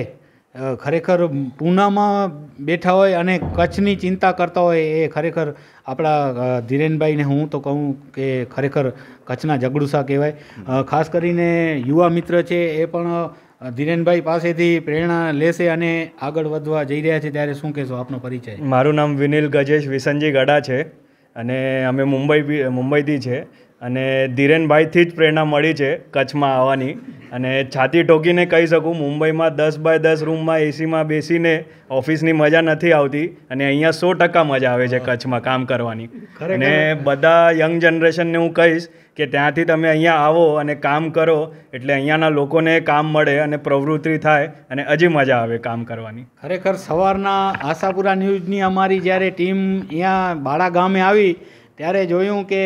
ખરેખર પૂનામાં બેઠા હોય અને કચ્છની ચિંતા કરતા હોય એ ખરેખર આપણા ધીરેનભાઈને હું તો કહું કે ખરેખર કચ્છના જગડુસા કહેવાય ખાસ કરીને યુવા મિત્ર છે એ પણ ધીરેનભાઈ પાસેથી પ્રેરણા લેશે અને આગળ વધવા જઈ રહ્યા છે ત્યારે શું કહેશો આપનો પરિચય મારું નામ વિનિલ ગજેશ વિસનજી ગડા છે અને અમે મુંબઈ મુંબઈથી છે અને ધીરેનભાઈથી જ પ્રેરણા મળી છે કચ્છમાં આવવાની અને છાતી ટોકીને કહી શકું મુંબઈમાં દસ બાય દસ રૂમમાં એસીમાં બેસીને ઓફિસની મજા નથી આવતી અને અહીંયા સો ટકા મજા આવે છે કચ્છમાં કામ કરવાની અને બધા યંગ જનરેશનને હું કહીશ કે ત્યાંથી તમે અહીંયા આવો અને કામ કરો એટલે અહીંયાના લોકોને કામ મળે અને પ્રવૃત્તિ થાય અને હજી મજા આવે કામ કરવાની ખરેખર સવારના આશાપુરા ન્યૂઝની અમારી જ્યારે ટીમ અહીંયા બાળા ગામે આવી ત્યારે જોયું કે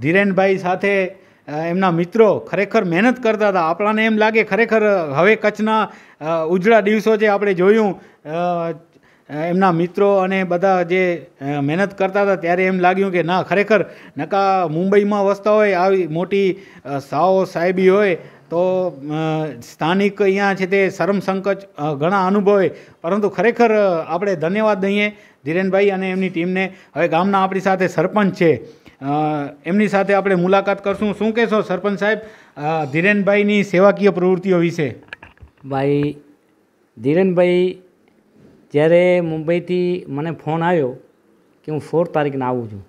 ધીરેનભાઈ સાથે એમના મિત્રો ખરેખર મહેનત કરતા હતા આપણાને એમ લાગે ખરેખર હવે કચ્છના ઉજળા દિવસો જે આપણે જોયું એમના મિત્રો અને બધા જે મહેનત કરતા હતા ત્યારે એમ લાગ્યું કે ના ખરેખર નકા મુંબઈમાં વસતા હોય આવી મોટી સાઓ સાહેબી હોય તો સ્થાનિક અહીંયા છે તે શરમ સંકોચ ઘણા અનુભવે પરંતુ ખરેખર આપણે ધન્યવાદ દઈએ ધીરેનભાઈ અને એમની ટીમને હવે ગામના આપણી સાથે સરપંચ છે એમની સાથે આપણે મુલાકાત કરશું શું કહેશો સરપંચ સાહેબ ધીરેનભાઈની સેવાકીય પ્રવૃત્તિઓ વિશે ભાઈ ધીરેનભાઈ જ્યારે મુંબઈથી મને ફોન આવ્યો કે હું સોળ તારીખને આવું છું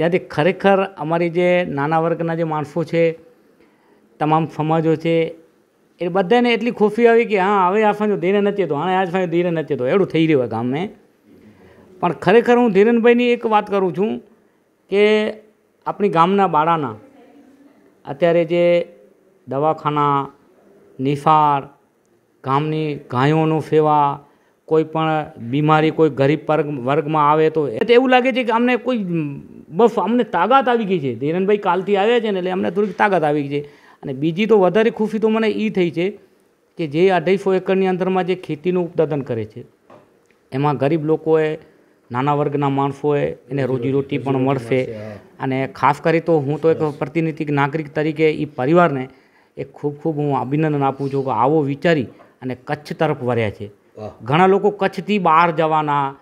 ત્યાંથી ખરેખર અમારી જે નાના વર્ગના જે માણસો છે તમામ સમાજો છે એ બધાને એટલી ખુશી આવી કે હા હવે આ ફાંજો ધીરે નથી તો હા આજ ફાંજો ધીરે નથી તો એવું થઈ રહ્યું ગામે પણ ખરેખર હું ધીરેનભાઈની એક વાત કરું છું કે આપણી ગામના બાળાના અત્યારે જે દવાખાના નિસાર ગામની ગાયોનો સેવા કોઈ પણ બીમારી કોઈ ગરીબ વર્ગમાં આવે તો એવું લાગે છે કે અમને કોઈ બસ અમને તાકાત આવી ગઈ છે ધીરેનભાઈ કાલથી આવ્યા છે ને એટલે અમને થોડીક તાકાત આવી ગઈ છે અને બીજી તો વધારે ખુશી તો મને એ થઈ છે કે જે અઢીસો એકરની અંદરમાં જે ખેતીનું ઉત્પાદન કરે છે એમાં ગરીબ લોકોએ નાના વર્ગના માણસોએ એને રોજીરોટી પણ મળશે અને ખાસ કરી તો હું તો એક પ્રતિનિધિ નાગરિક તરીકે એ પરિવારને એક ખૂબ ખૂબ હું અભિનંદન આપું છું કે આવો વિચારી અને કચ્છ તરફ વર્યા છે ઘણા લોકો કચ્છથી બહાર જવાના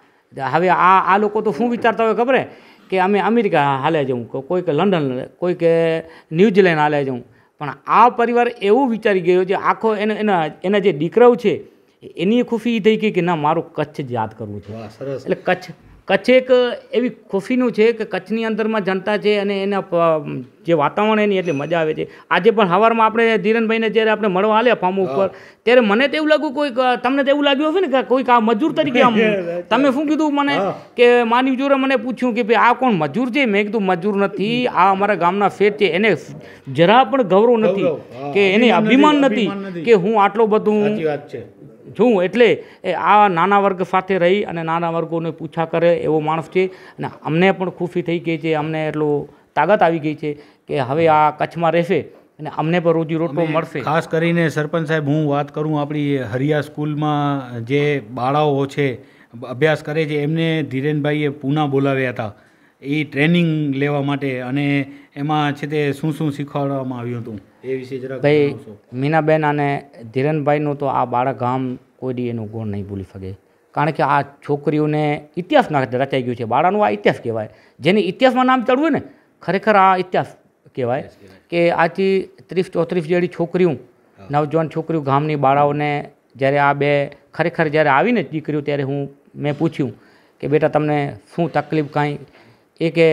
હવે આ આ લોકો તો શું વિચારતા હોય ખબર કે અમે અમેરિકા હાલે જવું કોઈ કે લંડન કોઈ કે ન્યૂઝીલેન્ડ હાલે જવું પણ આ પરિવાર એવું વિચારી ગયો છે આખો એને એના એના જે દીકરાઓ છે એની ખુશી થઈ ગઈ કે ના મારું કચ્છ યાદ કરવું છે એટલે કચ્છ કચ્છ એક એવી ખુશીનું છે કે કચ્છની અંદરમાં જનતા છે અને એના જે વાતાવરણ એની એટલી મજા આવે છે આજે પણ સવારમાં આપણે ધીરનભાઈને જ્યારે આપણે મળવા આલ્યા ફાર્મ ઉપર ત્યારે મને તો એવું લાગ્યું કોઈ તમને તો એવું લાગ્યું હશે ને કે કોઈક આ મજૂર તરીકે આમ તમે શું કીધું મને કે માની જોરે મને પૂછ્યું કે ભાઈ આ કોણ મજૂર છે મેં કીધું મજૂર નથી આ અમારા ગામના ફેર છે એને જરા પણ ગૌરવ નથી કે એને અભિમાન નથી કે હું આટલો બધું જોઉં એટલે એ આ નાના વર્ગ સાથે રહી અને નાના વર્ગોને પૂછા કરે એવો માણસ છે અને અમને પણ ખુશી થઈ ગઈ છે અમને એટલું તાકાત આવી ગઈ છે કે હવે આ કચ્છમાં રહેશે અને અમને પણ રોજીરોટલો મળશે ખાસ કરીને સરપંચ સાહેબ હું વાત કરું આપણી હરિયા સ્કૂલમાં જે બાળાઓ છે અભ્યાસ કરે છે એમને ધીરેનભાઈએ પૂના બોલાવ્યા હતા એ ટ્રેનિંગ લેવા માટે અને એમાં છે તે શું શું શીખવાડવામાં આવ્યું હતું એ વિશે જરા ભાઈ મીનાબેન અને ધીરનભાઈનું તો આ બાળક ગામ કોઈ દી એનું ગુણ નહીં ભૂલી શકે કારણ કે આ છોકરીઓને ઇતિહાસના રચાઈ ગયું છે બાળાનું આ ઇતિહાસ કહેવાય જેને ઇતિહાસમાં નામ ચડવું ને ખરેખર આ ઇતિહાસ કહેવાય કે આજથી ત્રીસ ચોત્રીસ જેવી છોકરીઓ નવજવાન છોકરીઓ ગામની બાળાઓને જ્યારે આ બે ખરેખર જ્યારે આવીને દીકરીઓ ત્યારે હું મેં પૂછ્યું કે બેટા તમને શું તકલીફ કાંઈ એ કે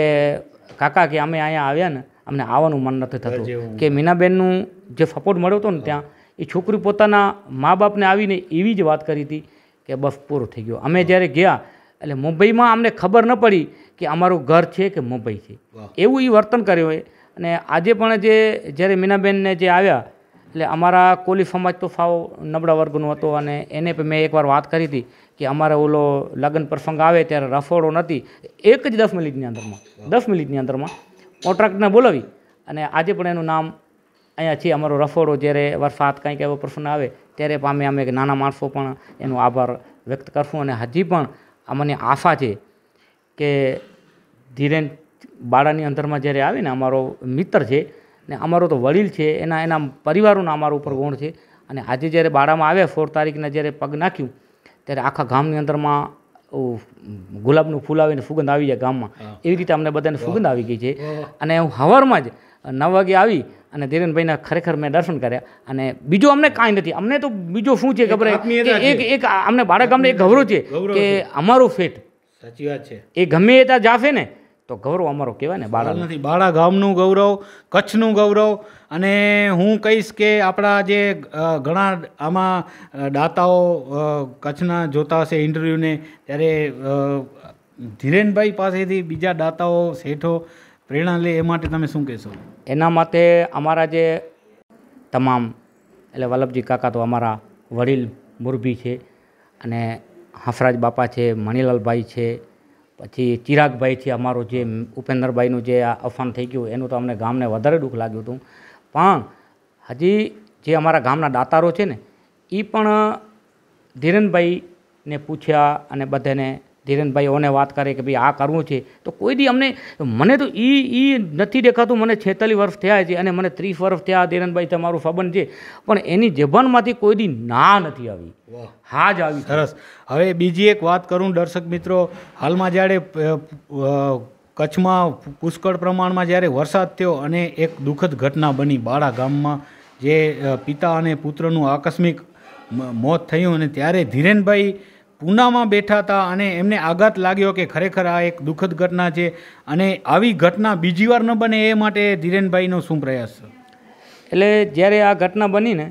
કાકા કે અમે અહીંયા આવ્યા ને અમને આવવાનું મન નથી થતું કે મીનાબેનનું જે સપોર્ટ મળ્યો હતો ને ત્યાં એ છોકરી પોતાના મા બાપને આવીને એવી જ વાત કરી હતી કે બસ પૂરો થઈ ગયો અમે જ્યારે ગયા એટલે મુંબઈમાં અમને ખબર ન પડી કે અમારું ઘર છે કે મુંબઈ છે એવું એ વર્તન કર્યું હોય અને આજે પણ જે જ્યારે મીનાબેનને જે આવ્યા એટલે અમારા કોલી સમાજ તો ફાવ નબળા વર્ગનો હતો અને એને પણ મેં એકવાર વાત કરી હતી કે અમારે ઓલો લગ્ન પ્રસંગ આવે ત્યારે રસોડો નથી એક જ દસ મિનિટની અંદરમાં દસ મિનિટની અંદરમાં કોન્ટ્રાક્ટને બોલાવી અને આજે પણ એનું નામ અહીંયા છે અમારો રફોડો જ્યારે વરસાદ કંઈક એવો પ્રશ્ન આવે ત્યારે અમે અમે નાના માણસો પણ એનો આભાર વ્યક્ત કરશું અને હજી પણ અમને આશા છે કે ધીરેન બાળાની અંદરમાં જ્યારે આવે ને અમારો મિત્ર છે ને અમારો તો વડીલ છે એના એના પરિવારોના અમારા ઉપર ગુણ છે અને આજે જ્યારે બાળામાં આવ્યા સોળ તારીખના જ્યારે પગ નાખ્યું ત્યારે આખા ગામની અંદરમાં ગુલાબનું ફૂલ આવીને સુગંધ આવી જાય ગામમાં એવી રીતે અમને બધાને સુગંધ આવી ગઈ છે અને હું હવારમાં જ નવ વાગે આવી અને ધીરેનભાઈના ખરેખર મેં દર્શન કર્યા અને બીજું અમને કાંઈ નથી અમને તો બીજો શું છે ખબર એક એક અમને બાળક અમને એક ગૌરવ છે કે અમારું ફેટ સાચી વાત છે એ ગમે એ ત્યાં જાશે ને તો ગૌરવ અમારો કહેવાય ને બાળા નથી બાળા ગામનું ગૌરવ કચ્છનું ગૌરવ અને હું કહીશ કે આપણા જે ઘણા આમાં દાતાઓ કચ્છના જોતા હશે ઇન્ટરવ્યૂને ત્યારે ધીરેનભાઈ પાસેથી બીજા દાતાઓ શેઠો પ્રેરણા લે એ માટે તમે શું કહેશો એના માટે અમારા જે તમામ એટલે વલ્લભજી કાકા તો અમારા વડીલ મુરભી છે અને હફરાજ બાપા છે મણિલાલભાઈ છે પછી ચિરાગભાઈથી અમારો જે ઉપેન્દ્રભાઈનું જે આ અફાન થઈ ગયું એનું તો અમને ગામને વધારે દુઃખ લાગ્યું હતું પણ હજી જે અમારા ગામના દાતારો છે ને એ પણ ધીરેનભાઈને પૂછ્યા અને બધાને ધીરેનભાઈ વાત કરે કે ભાઈ આ કરવું છે તો કોઈ દી અમને મને તો એ એ નથી દેખાતું મને છેતાલીસ વર્ષ થયા છે અને મને ત્રીસ વર્ષ થયા ધીરેનભાઈ તમારું સંબંધ છે પણ એની જબાનમાંથી કોઈ દી ના નથી આવી હા જ આવી સરસ હવે બીજી એક વાત કરું દર્શક મિત્રો હાલમાં જ્યારે કચ્છમાં પુષ્કળ પ્રમાણમાં જ્યારે વરસાદ થયો અને એક દુઃખદ ઘટના બની બાળા ગામમાં જે પિતા અને પુત્રનું આકસ્મિક મોત થયું અને ત્યારે ધીરેનભાઈ પૂનામાં બેઠા હતા અને એમને આઘાત લાગ્યો કે ખરેખર આ એક દુઃખદ ઘટના છે અને આવી ઘટના બીજી વાર ન બને એ માટે ધીરેનભાઈનો શું પ્રયાસ એટલે જ્યારે આ ઘટના બની ને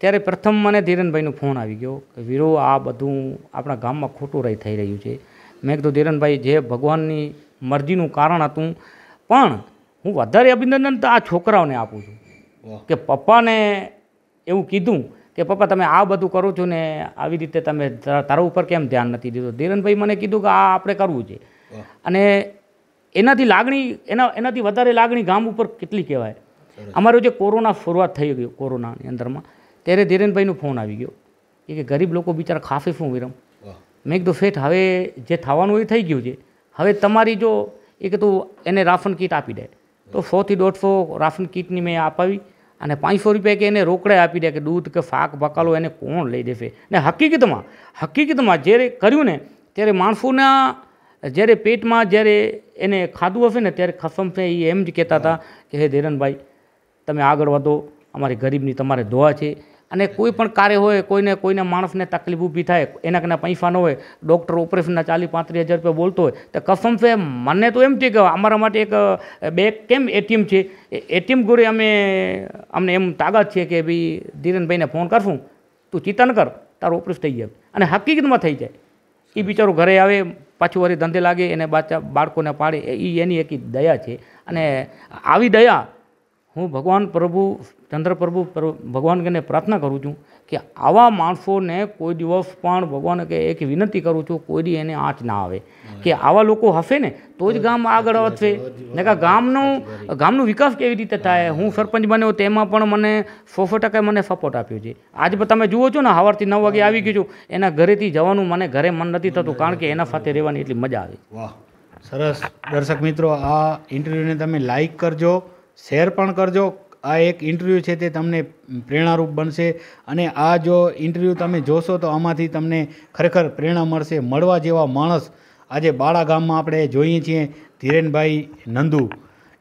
ત્યારે પ્રથમ મને ધીરેનભાઈનો ફોન આવી ગયો કે વીરો આ બધું આપણા ગામમાં ખોટું રહી થઈ રહ્યું છે મેં કીધું ધીરેનભાઈ જે ભગવાનની મરજીનું કારણ હતું પણ હું વધારે અભિનંદન તો આ છોકરાઓને આપું છું કે પપ્પાને એવું કીધું કે પપ્પા તમે આ બધું કરો છો ને આવી રીતે તમે તારા ઉપર કેમ ધ્યાન નથી દીધું ધીરનભાઈ મને કીધું કે આ આપણે કરવું છે અને એનાથી લાગણી એના એનાથી વધારે લાગણી ગામ ઉપર કેટલી કહેવાય અમારો જે કોરોના શરૂઆત થઈ ગયો કોરોનાની અંદરમાં ત્યારે ધીરેનભાઈનો ફોન આવી ગયો કે ગરીબ લોકો બિચારા ખાફે શું વિરમ મેં કીધું શેઠ હવે જે થવાનું એ થઈ ગયું છે હવે તમારી જો એ કીધું એને રાફન કીટ આપી દે તો સોથી દોઢસો રાફન કીટની મેં અપાવી અને પાંચસો રૂપિયા કે એને રોકડે આપી દે કે દૂધ કે ફાક બકાલો એને કોણ લઈ દેશે ને હકીકતમાં હકીકતમાં જ્યારે કર્યું ને ત્યારે માણસોના જ્યારે પેટમાં જ્યારે એને ખાધું હશે ને ત્યારે ખસમ છે એ એમ જ કહેતા હતા કે હે ધીરનભાઈ તમે આગળ વધો અમારી ગરીબની તમારે દોવા છે અને કોઈ પણ કાર્ય હોય કોઈને કોઈને માણસને તકલીફ ઊભી થાય એના કના પૈસા ન હોય ડૉક્ટર ઓપરેશનના ચાલીસ પાંત્રીસ હજાર રૂપિયા બોલતો હોય તો કસમ છે મને તો એમ છે કે અમારા માટે એક બે કેમ એટીએમ છે એટીએમ ગુરે અમે અમને એમ તાકાત છે કે ભાઈ ધીરેનભાઈને ફોન કરશું તું ચિંતા કર તારું ઓપરેશન થઈ જાય અને હકીકતમાં થઈ જાય એ બિચારો ઘરે આવે પાછું વળી ધંધે લાગે એને બાચા બાળકોને પાડે એ એની એક દયા છે અને આવી દયા હું ભગવાન પ્રભુ ચંદ્ર પ્રભુ ભગવાન કને પ્રાર્થના કરું છું કે આવા માણસોને કોઈ દિવસ પણ ભગવાન કે એક વિનંતી કરું છું કોઈ દી એને આંચ ના આવે કે આવા લોકો હશે ને તો જ ગામ આગળ વધશે ને કે ગામનો ગામનો વિકાસ કેવી રીતે થાય હું સરપંચ બન્યો તેમાં પણ મને સોસો સો ટકાએ મને સપોર્ટ આપ્યો છે આજ પણ તમે જુઓ છો ને સવારથી નવ વાગે આવી ગયું છું એના ઘરેથી જવાનું મને ઘરે મન નથી થતું કારણ કે એના સાથે રહેવાની એટલી મજા આવે સરસ દર્શક મિત્રો આ ઇન્ટરવ્યૂને તમે લાઈક કરજો શેર પણ કરજો આ એક ઇન્ટરવ્યૂ છે તે તમને પ્રેરણારૂપ બનશે અને આ જો ઇન્ટરવ્યૂ તમે જોશો તો આમાંથી તમને ખરેખર પ્રેરણા મળશે મળવા જેવા માણસ આજે બાળા ગામમાં આપણે જોઈએ છીએ ધીરેનભાઈ નંદુ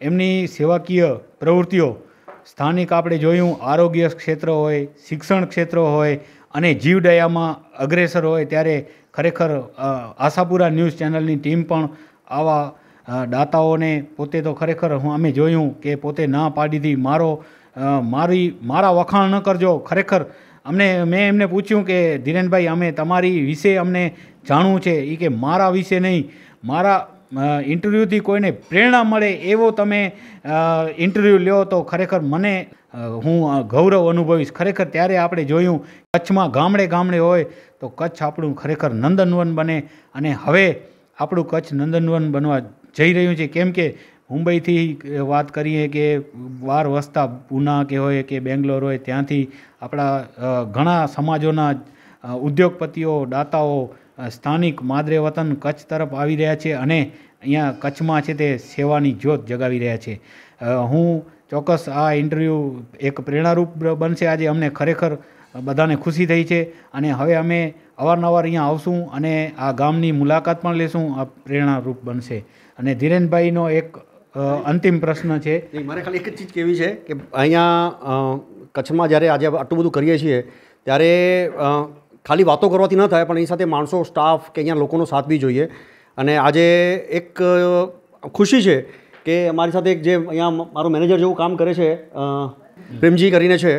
એમની સેવાકીય પ્રવૃત્તિઓ સ્થાનિક આપણે જોયું આરોગ્ય ક્ષેત્ર હોય શિક્ષણ ક્ષેત્ર હોય અને જીવદયામાં અગ્રેસર હોય ત્યારે ખરેખર આશાપુરા ન્યૂઝ ચેનલની ટીમ પણ આવા દાતાઓને પોતે તો ખરેખર હું અમે જોયું કે પોતે ના પાડી દી મારો મારી મારા વખાણ ન કરજો ખરેખર અમને મેં એમને પૂછ્યું કે ધીરેનભાઈ અમે તમારી વિશે અમને જાણવું છે એ કે મારા વિશે નહીં મારા ઇન્ટરવ્યૂથી કોઈને પ્રેરણા મળે એવો તમે ઇન્ટરવ્યૂ લ્યો તો ખરેખર મને હું ગૌરવ અનુભવીશ ખરેખર ત્યારે આપણે જોયું કચ્છમાં ગામડે ગામડે હોય તો કચ્છ આપણું ખરેખર નંદનવન બને અને હવે આપણું કચ્છ નંદનવન બનવા જઈ રહ્યું છે કેમ કે મુંબઈથી વાત કરીએ કે બહાર વસતા પૂના કે હોય કે બેંગ્લોર હોય ત્યાંથી આપણા ઘણા સમાજોના ઉદ્યોગપતિઓ દાતાઓ સ્થાનિક માદરે વતન કચ્છ તરફ આવી રહ્યા છે અને અહીંયા કચ્છમાં છે તે સેવાની જ્યોત જગાવી રહ્યા છે હું ચોક્કસ આ ઇન્ટરવ્યૂ એક પ્રેરણારૂપ બનશે આજે અમને ખરેખર બધાને ખુશી થઈ છે અને હવે અમે અવારનવાર અહીંયા આવશું અને આ ગામની મુલાકાત પણ લેશું આ પ્રેરણારૂપ બનશે અને ધીરેનભાઈનો એક અંતિમ પ્રશ્ન છે મારે ખાલી એક જ ચીજ કેવી છે કે અહીંયા કચ્છમાં જ્યારે આજે આટલું બધું કરીએ છીએ ત્યારે ખાલી વાતો કરવાથી ન થાય પણ એની સાથે માણસો સ્ટાફ કે અહીંયા લોકોનો સાથ બી જોઈએ અને આજે એક ખુશી છે કે અમારી સાથે એક જે અહીંયા મારો મેનેજર જેવું કામ કરે છે પ્રેમજી કરીને છે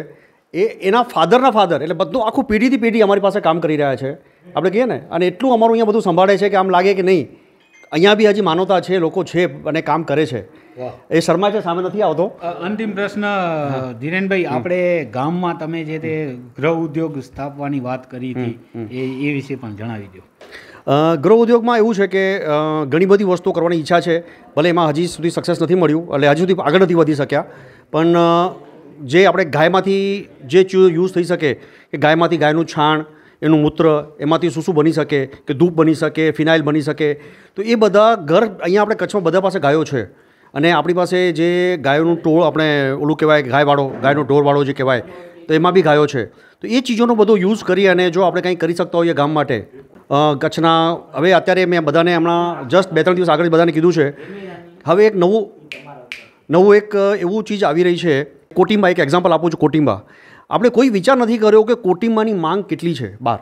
એ એના ફાધરના ફાધર એટલે બધું આખું પેઢીથી પેઢી અમારી પાસે કામ કરી રહ્યા છે આપણે કહીએ ને અને એટલું અમારું અહીંયા બધું સંભાળે છે કે આમ લાગે કે નહીં અહીંયા બી હજી માનવતા છે લોકો છે અને કામ કરે છે એ શર્મા છે સામે નથી આવતો અંતિમ પ્રશ્ન ધીરેનભાઈ આપણે ગામમાં તમે જે તે ગૃહ ઉદ્યોગ સ્થાપવાની વાત કરી હતી એ એ વિશે પણ જણાવી દો ગૃહ ઉદ્યોગમાં એવું છે કે ઘણી બધી વસ્તુઓ કરવાની ઈચ્છા છે ભલે એમાં હજી સુધી સક્સેસ નથી મળ્યું એટલે હજી સુધી આગળ નથી વધી શક્યા પણ જે આપણે ગાયમાંથી જે યુઝ થઈ શકે કે ગાયમાંથી ગાયનું છાણ એનું મૂત્ર એમાંથી શું શું બની શકે કે ધૂપ બની શકે ફિનાઇલ બની શકે તો એ બધા ઘર અહીંયા આપણે કચ્છમાં બધા પાસે ગાયો છે અને આપણી પાસે જે ગાયોનું ટોળ આપણે ઓલું કહેવાય ગાયવાળો ગાયનો ઢોરવાળો જે કહેવાય તો એમાં બી ગાયો છે તો એ ચીજોનો બધો યુઝ કરી અને જો આપણે કંઈ કરી શકતા હોઈએ ગામ માટે કચ્છના હવે અત્યારે મેં બધાને હમણાં જસ્ટ બે ત્રણ દિવસ આગળ બધાને કીધું છે હવે એક નવું નવું એક એવું ચીજ આવી રહી છે કોટિંબા એક એક્ઝામ્પલ આપું છું કોટિંબા આપણે કોઈ વિચાર નથી કર્યો કે કોટીમાની માંગ કેટલી છે બહાર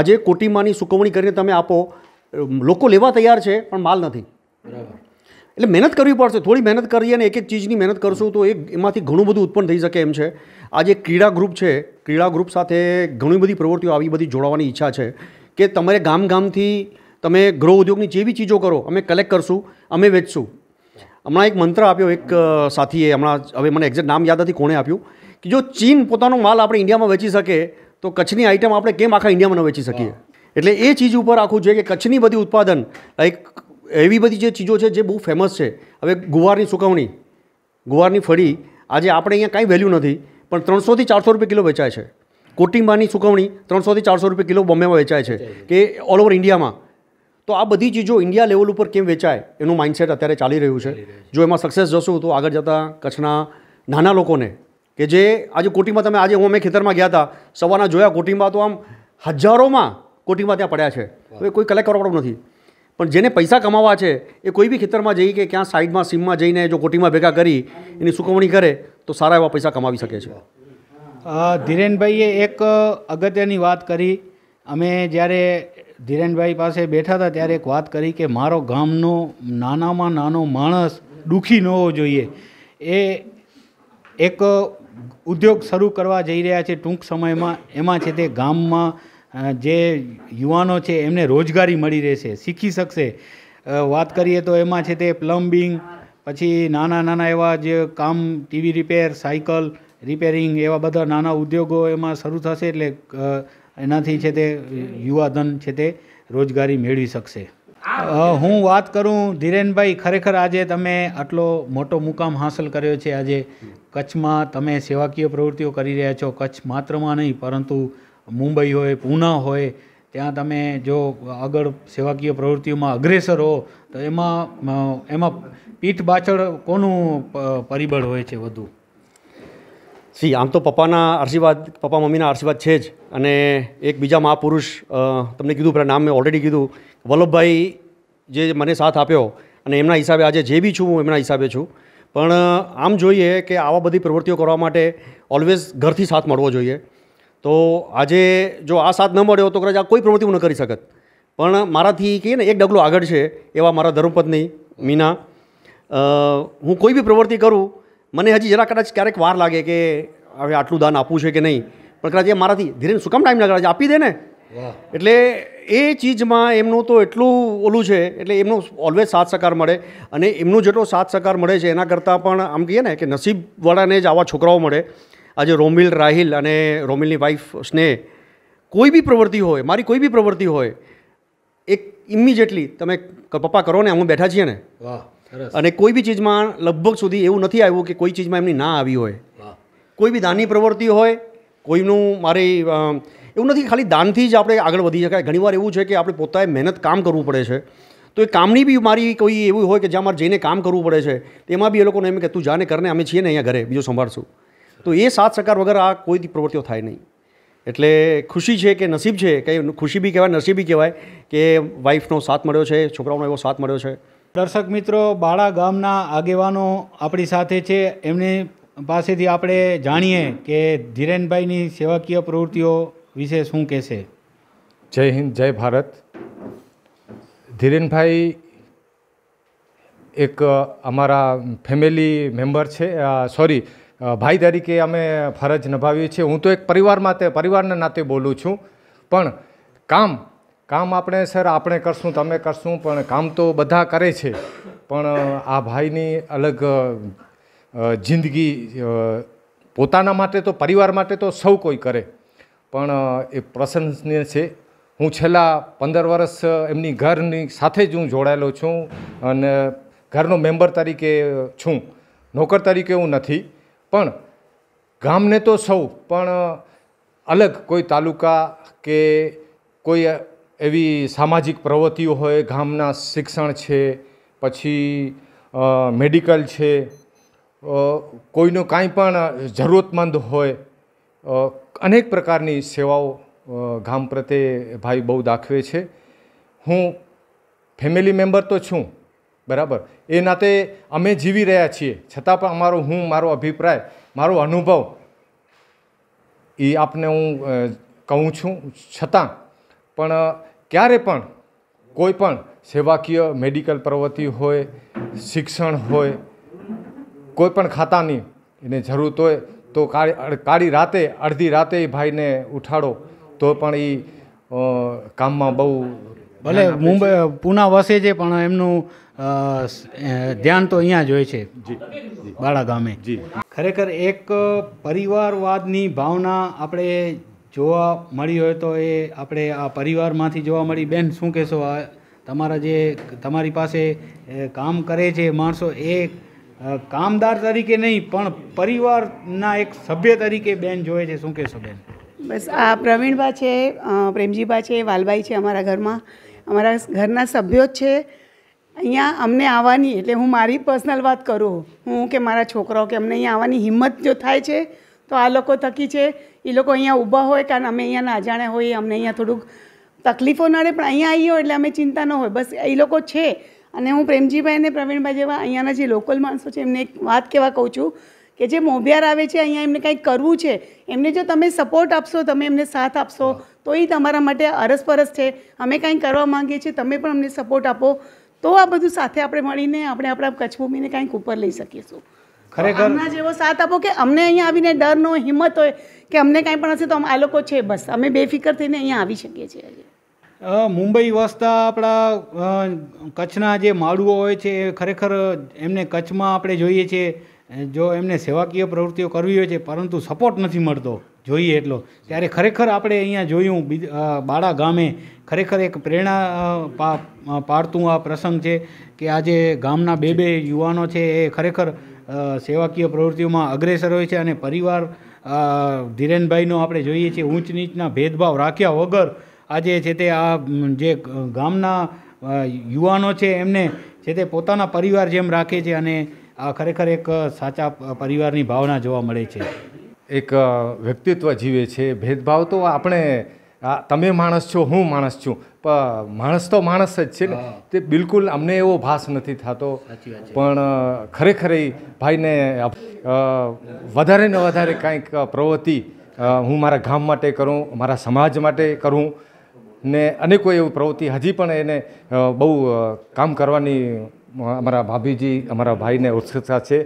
આજે કોટીમાની સુકવણી કરીને તમે આપો લોકો લેવા તૈયાર છે પણ માલ નથી એટલે મહેનત કરવી પડશે થોડી મહેનત કરીએ અને એક એક ચીજની મહેનત કરશું તો એક એમાંથી ઘણું બધું ઉત્પન્ન થઈ શકે એમ છે આજે ક્રીડા ગ્રુપ છે ક્રીડા ગ્રુપ સાથે ઘણી બધી પ્રવૃત્તિઓ આવી બધી જોડાવાની ઈચ્છા છે કે તમારે ગામ ગામથી તમે ગૃહ ઉદ્યોગની જેવી ચીજો કરો અમે કલેક્ટ કરશું અમે વેચશું હમણાં એક મંત્ર આપ્યો એક સાથીએ હમણાં હવે મને એક્ઝેક્ટ નામ યાદ નથી કોણે આપ્યું કે જો ચીન પોતાનો માલ આપણે ઇન્ડિયામાં વેચી શકે તો કચ્છની આઇટમ આપણે કેમ આખા ઇન્ડિયામાં ન વેચી શકીએ એટલે એ ચીજ ઉપર આખું જોઈએ કે કચ્છની બધી ઉત્પાદન લાઈક એવી બધી જે ચીજો છે જે બહુ ફેમસ છે હવે ગુવારની સુકવણી ગુવારની ફળી આજે આપણે અહીંયા કાંઈ વેલ્યુ નથી પણ ત્રણસોથી ચારસો રૂપિયા કિલો વેચાય છે કોટિંબાની સુકવણી ત્રણસોથી ચારસો રૂપિયા કિલો બોમ્બેમાં વેચાય છે કે ઓલ ઓવર ઇન્ડિયામાં તો આ બધી ચીજો ઇન્ડિયા લેવલ ઉપર કેમ વેચાય એનું માઇન્ડસેટ અત્યારે ચાલી રહ્યું છે જો એમાં સક્સેસ જશું તો આગળ જતાં કચ્છના નાના લોકોને કે જે આજે કોટીમાં તમે આજે હું અમે ખેતરમાં ગયા હતા સવારના જોયા કોટીમાં તો આમ હજારોમાં કોટીમાં ત્યાં પડ્યા છે હવે કોઈ કલેક્ટ કરવાવાળું નથી પણ જેને પૈસા કમાવા છે એ કોઈ બી ખેતરમાં જઈ કે ક્યાં સાઈડમાં સીમમાં જઈને જો કોટીમાં ભેગા કરી એની સુકવણી કરે તો સારા એવા પૈસા કમાવી શકે છે ધીરેનભાઈએ એક અગત્યની વાત કરી અમે જ્યારે ધીરેનભાઈ પાસે બેઠા હતા ત્યારે એક વાત કરી કે મારો ગામનો નાનામાં નાનો માણસ દુઃખી ન હોવો જોઈએ એ એક ઉદ્યોગ શરૂ કરવા જઈ રહ્યા છે ટૂંક સમયમાં એમાં છે તે ગામમાં જે યુવાનો છે એમને રોજગારી મળી રહેશે શીખી શકશે વાત કરીએ તો એમાં છે તે પ્લમ્બિંગ પછી નાના નાના એવા જે કામ ટીવી રિપેર સાયકલ રિપેરિંગ એવા બધા નાના ઉદ્યોગો એમાં શરૂ થશે એટલે એનાથી છે તે યુવાધન છે તે રોજગારી મેળવી શકશે હું વાત કરું ધીરેનભાઈ ખરેખર આજે તમે આટલો મોટો મુકામ હાંસલ કર્યો છે આજે કચ્છમાં તમે સેવાકીય પ્રવૃત્તિઓ કરી રહ્યા છો કચ્છ માત્રમાં નહીં પરંતુ મુંબઈ હોય પૂના હોય ત્યાં તમે જો આગળ સેવાકીય પ્રવૃત્તિઓમાં અગ્રેસર હો તો એમાં એમાં પીઠ પાછળ કોનું પરિબળ હોય છે વધુ સી આમ તો પપ્પાના આશીર્વાદ પપ્પા મમ્મીના આશીર્વાદ છે જ અને એક બીજા મહાપુરુષ તમને કીધું પેલા નામ મેં ઓલરેડી કીધું વલ્લભભાઈ જે મને સાથ આપ્યો અને એમના હિસાબે આજે જે બી છું હું એમના હિસાબે છું પણ આમ જોઈએ કે આવા બધી પ્રવૃત્તિઓ કરવા માટે ઓલવેઝ ઘરથી સાથ મળવો જોઈએ તો આજે જો આ સાથ ન મળ્યો તો કદાચ આ કોઈ પ્રવૃત્તિ હું ન કરી શકત પણ મારાથી કહીએ ને એક ડગલું આગળ છે એવા મારા ધર્મપત્ની મીના હું કોઈ બી પ્રવૃત્તિ કરું મને હજી જરા કદાચ ક્યારેક વાર લાગે કે હવે આટલું દાન આપવું છે કે નહીં પણ કદાચ એ મારાથી ધીરે શું કામ ટાઈમ લાગે આપી દે ને એટલે એ ચીજમાં એમનું તો એટલું ઓલું છે એટલે એમનો ઓલવેઝ સાથ સહકાર મળે અને એમનો જેટલો સાથ સહકાર મળે છે એના કરતાં પણ આમ કહીએ ને કે નસીબવાળાને જ આવા છોકરાઓ મળે આજે રોમિલ રાહિલ અને રોમિલની વાઈફ સ્નેહ કોઈ બી પ્રવૃત્તિ હોય મારી કોઈ બી પ્રવૃત્તિ હોય એક ઇમિજિએટલી તમે પપ્પા કરો ને હું બેઠા છીએ ને વાહ અને કોઈ બી ચીજમાં લગભગ સુધી એવું નથી આવ્યું કે કોઈ ચીજમાં એમની ના આવી હોય કોઈ બી દાનની પ્રવૃત્તિ હોય કોઈનું મારે એવું નથી ખાલી દાનથી જ આપણે આગળ વધી શકાય ઘણીવાર એવું છે કે આપણે પોતાએ મહેનત કામ કરવું પડે છે તો એ કામની બી મારી કોઈ એવું હોય કે જ્યાં મારે જઈને કામ કરવું પડે છે તેમાં બી એ લોકોને એમ કે તું જાને કરને અમે છીએ ને અહીંયા ઘરે બીજું સંભાળશું તો એ સાથ સહકાર વગર આ કોઈ પ્રવૃત્તિઓ થાય નહીં એટલે ખુશી છે કે નસીબ છે કે ખુશી બી કહેવાય નસીબી કહેવાય કે વાઈફનો સાથ મળ્યો છે છોકરાઓનો એવો સાથ મળ્યો છે દર્શક મિત્રો બાળા ગામના આગેવાનો આપણી સાથે છે એમની પાસેથી આપણે જાણીએ કે ધીરેનભાઈની સેવાકીય પ્રવૃત્તિઓ વિશે શું કહેશે જય હિન્દ જય ભારત ધીરેનભાઈ એક અમારા ફેમિલી મેમ્બર છે સોરી ભાઈ તરીકે અમે ફરજ નભાવીએ છીએ હું તો એક પરિવાર માટે પરિવારના નાતે બોલું છું પણ કામ કામ આપણે સર આપણે કરશું તમે કરશું પણ કામ તો બધા કરે છે પણ આ ભાઈની અલગ જિંદગી પોતાના માટે તો પરિવાર માટે તો સૌ કોઈ કરે પણ એ પ્રશંસનીય છે હું છેલ્લા પંદર વર્ષ એમની ઘરની સાથે જ હું જોડાયેલો છું અને ઘરનો મેમ્બર તરીકે છું નોકર તરીકે હું નથી પણ ગામને તો સૌ પણ અલગ કોઈ તાલુકા કે કોઈ એવી સામાજિક પ્રવૃત્તિઓ હોય ગામના શિક્ષણ છે પછી મેડિકલ છે કોઈનો કાંઈ પણ જરૂરતમંદ હોય અનેક પ્રકારની સેવાઓ ગામ પ્રત્યે ભાઈ બહુ દાખવે છે હું ફેમિલી મેમ્બર તો છું બરાબર એ નાતે અમે જીવી રહ્યા છીએ છતાં પણ અમારો હું મારો અભિપ્રાય મારો અનુભવ એ આપને હું કહું છું છતાં પણ ક્યારે પણ કોઈ પણ સેવાકીય મેડિકલ પ્રવૃત્તિ હોય શિક્ષણ હોય કોઈ પણ ખાતાની એને જરૂરત હોય તો કાળી કાળી રાતે અડધી રાતે એ ભાઈને ઉઠાડો તો પણ એ કામમાં બહુ ભલે મુંબઈ પૂના વસે છે પણ એમનું ધ્યાન તો અહીંયા જ હોય છે બાળા ગામે ખરેખર એક પરિવારવાદની ભાવના આપણે જોવા મળી હોય તો એ આપણે આ પરિવારમાંથી જોવા મળી બેન શું કહેશો આ તમારા જે તમારી પાસે કામ કરે છે માણસો એ કામદાર તરીકે નહીં પણ પરિવારના એક સભ્ય તરીકે બેન જોવે છે શું કહેશો બેન બસ આ પ્રવીણભા છે પ્રેમજીભા છે વાલભાઈ છે અમારા ઘરમાં અમારા ઘરના સભ્યો જ છે અહીંયા અમને આવવાની એટલે હું મારી પર્સનલ વાત કરું હું કે મારા છોકરાઓ કે અમને અહીંયા આવવાની હિંમત જો થાય છે તો આ લોકો થકી છે એ લોકો અહીંયા ઊભા હોય કારણ અમે અહીંયા ના અજાણ્યા હોઈએ અમને અહીંયા થોડુંક તકલીફો નડે પણ અહીંયા આવી હોય એટલે અમે ચિંતા ન હોય બસ એ લોકો છે અને હું પ્રેમજીભાઈ અને પ્રવીણભાઈ જેવા અહીંયાના જે લોકલ માણસો છે એમને એક વાત કહેવા કહું છું કે જે મોભિયાર આવે છે અહીંયા એમને કંઈક કરવું છે એમને જો તમે સપોર્ટ આપશો તમે એમને સાથ આપશો તો એ તમારા માટે અરસપરસ છે અમે કાંઈ કરવા માંગીએ છીએ તમે પણ અમને સપોર્ટ આપો તો આ બધું સાથે આપણે મળીને આપણે આપણા કચ્છભૂમિને કાંઈક ઉપર લઈ શકીશું ખરેખર જેવો સાથ આપો કે અમને અહીંયા આવીને ડરનો હિંમત હોય કે અમને કાંઈ પણ હશે તો આ લોકો છે બસ અમે બેફિકર થઈને અહીંયા આવી શકીએ છીએ આજે મુંબઈ વસતા આપણા કચ્છના જે માળુઓ હોય છે એ ખરેખર એમને કચ્છમાં આપણે જોઈએ છીએ જો એમને સેવાકીય પ્રવૃત્તિઓ કરવી હોય છે પરંતુ સપોર્ટ નથી મળતો જોઈએ એટલો ત્યારે ખરેખર આપણે અહીંયા જોયું બાળા ગામે ખરેખર એક પ્રેરણા પાડતું આ પ્રસંગ છે કે આજે ગામના બે બે યુવાનો છે એ ખરેખર સેવાકીય પ્રવૃત્તિઓમાં અગ્રેસર હોય છે અને પરિવાર ધીરેનભાઈનો આપણે જોઈએ છીએ ઊંચ નીચના ભેદભાવ રાખ્યા વગર આજે છે તે આ જે ગામના યુવાનો છે એમને છે તે પોતાના પરિવાર જેમ રાખે છે અને આ ખરેખર એક સાચા પરિવારની ભાવના જોવા મળે છે એક વ્યક્તિત્વ જીવે છે ભેદભાવ તો આપણે આ તમે માણસ છો હું માણસ છું પણ માણસ તો માણસ જ છે ને તે બિલકુલ અમને એવો ભાસ નથી થતો પણ ખરેખર ભાઈને વધારે ને વધારે કાંઈક પ્રવૃત્તિ હું મારા ગામ માટે કરું મારા સમાજ માટે કરું ને અનેકો એવું પ્રવૃત્તિ હજી પણ એને બહુ કામ કરવાની અમારા ભાભીજી અમારા ભાઈને ઉત્સુકતા છે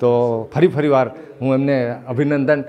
તો ફરી ફરી વાર હું એમને અભિનંદન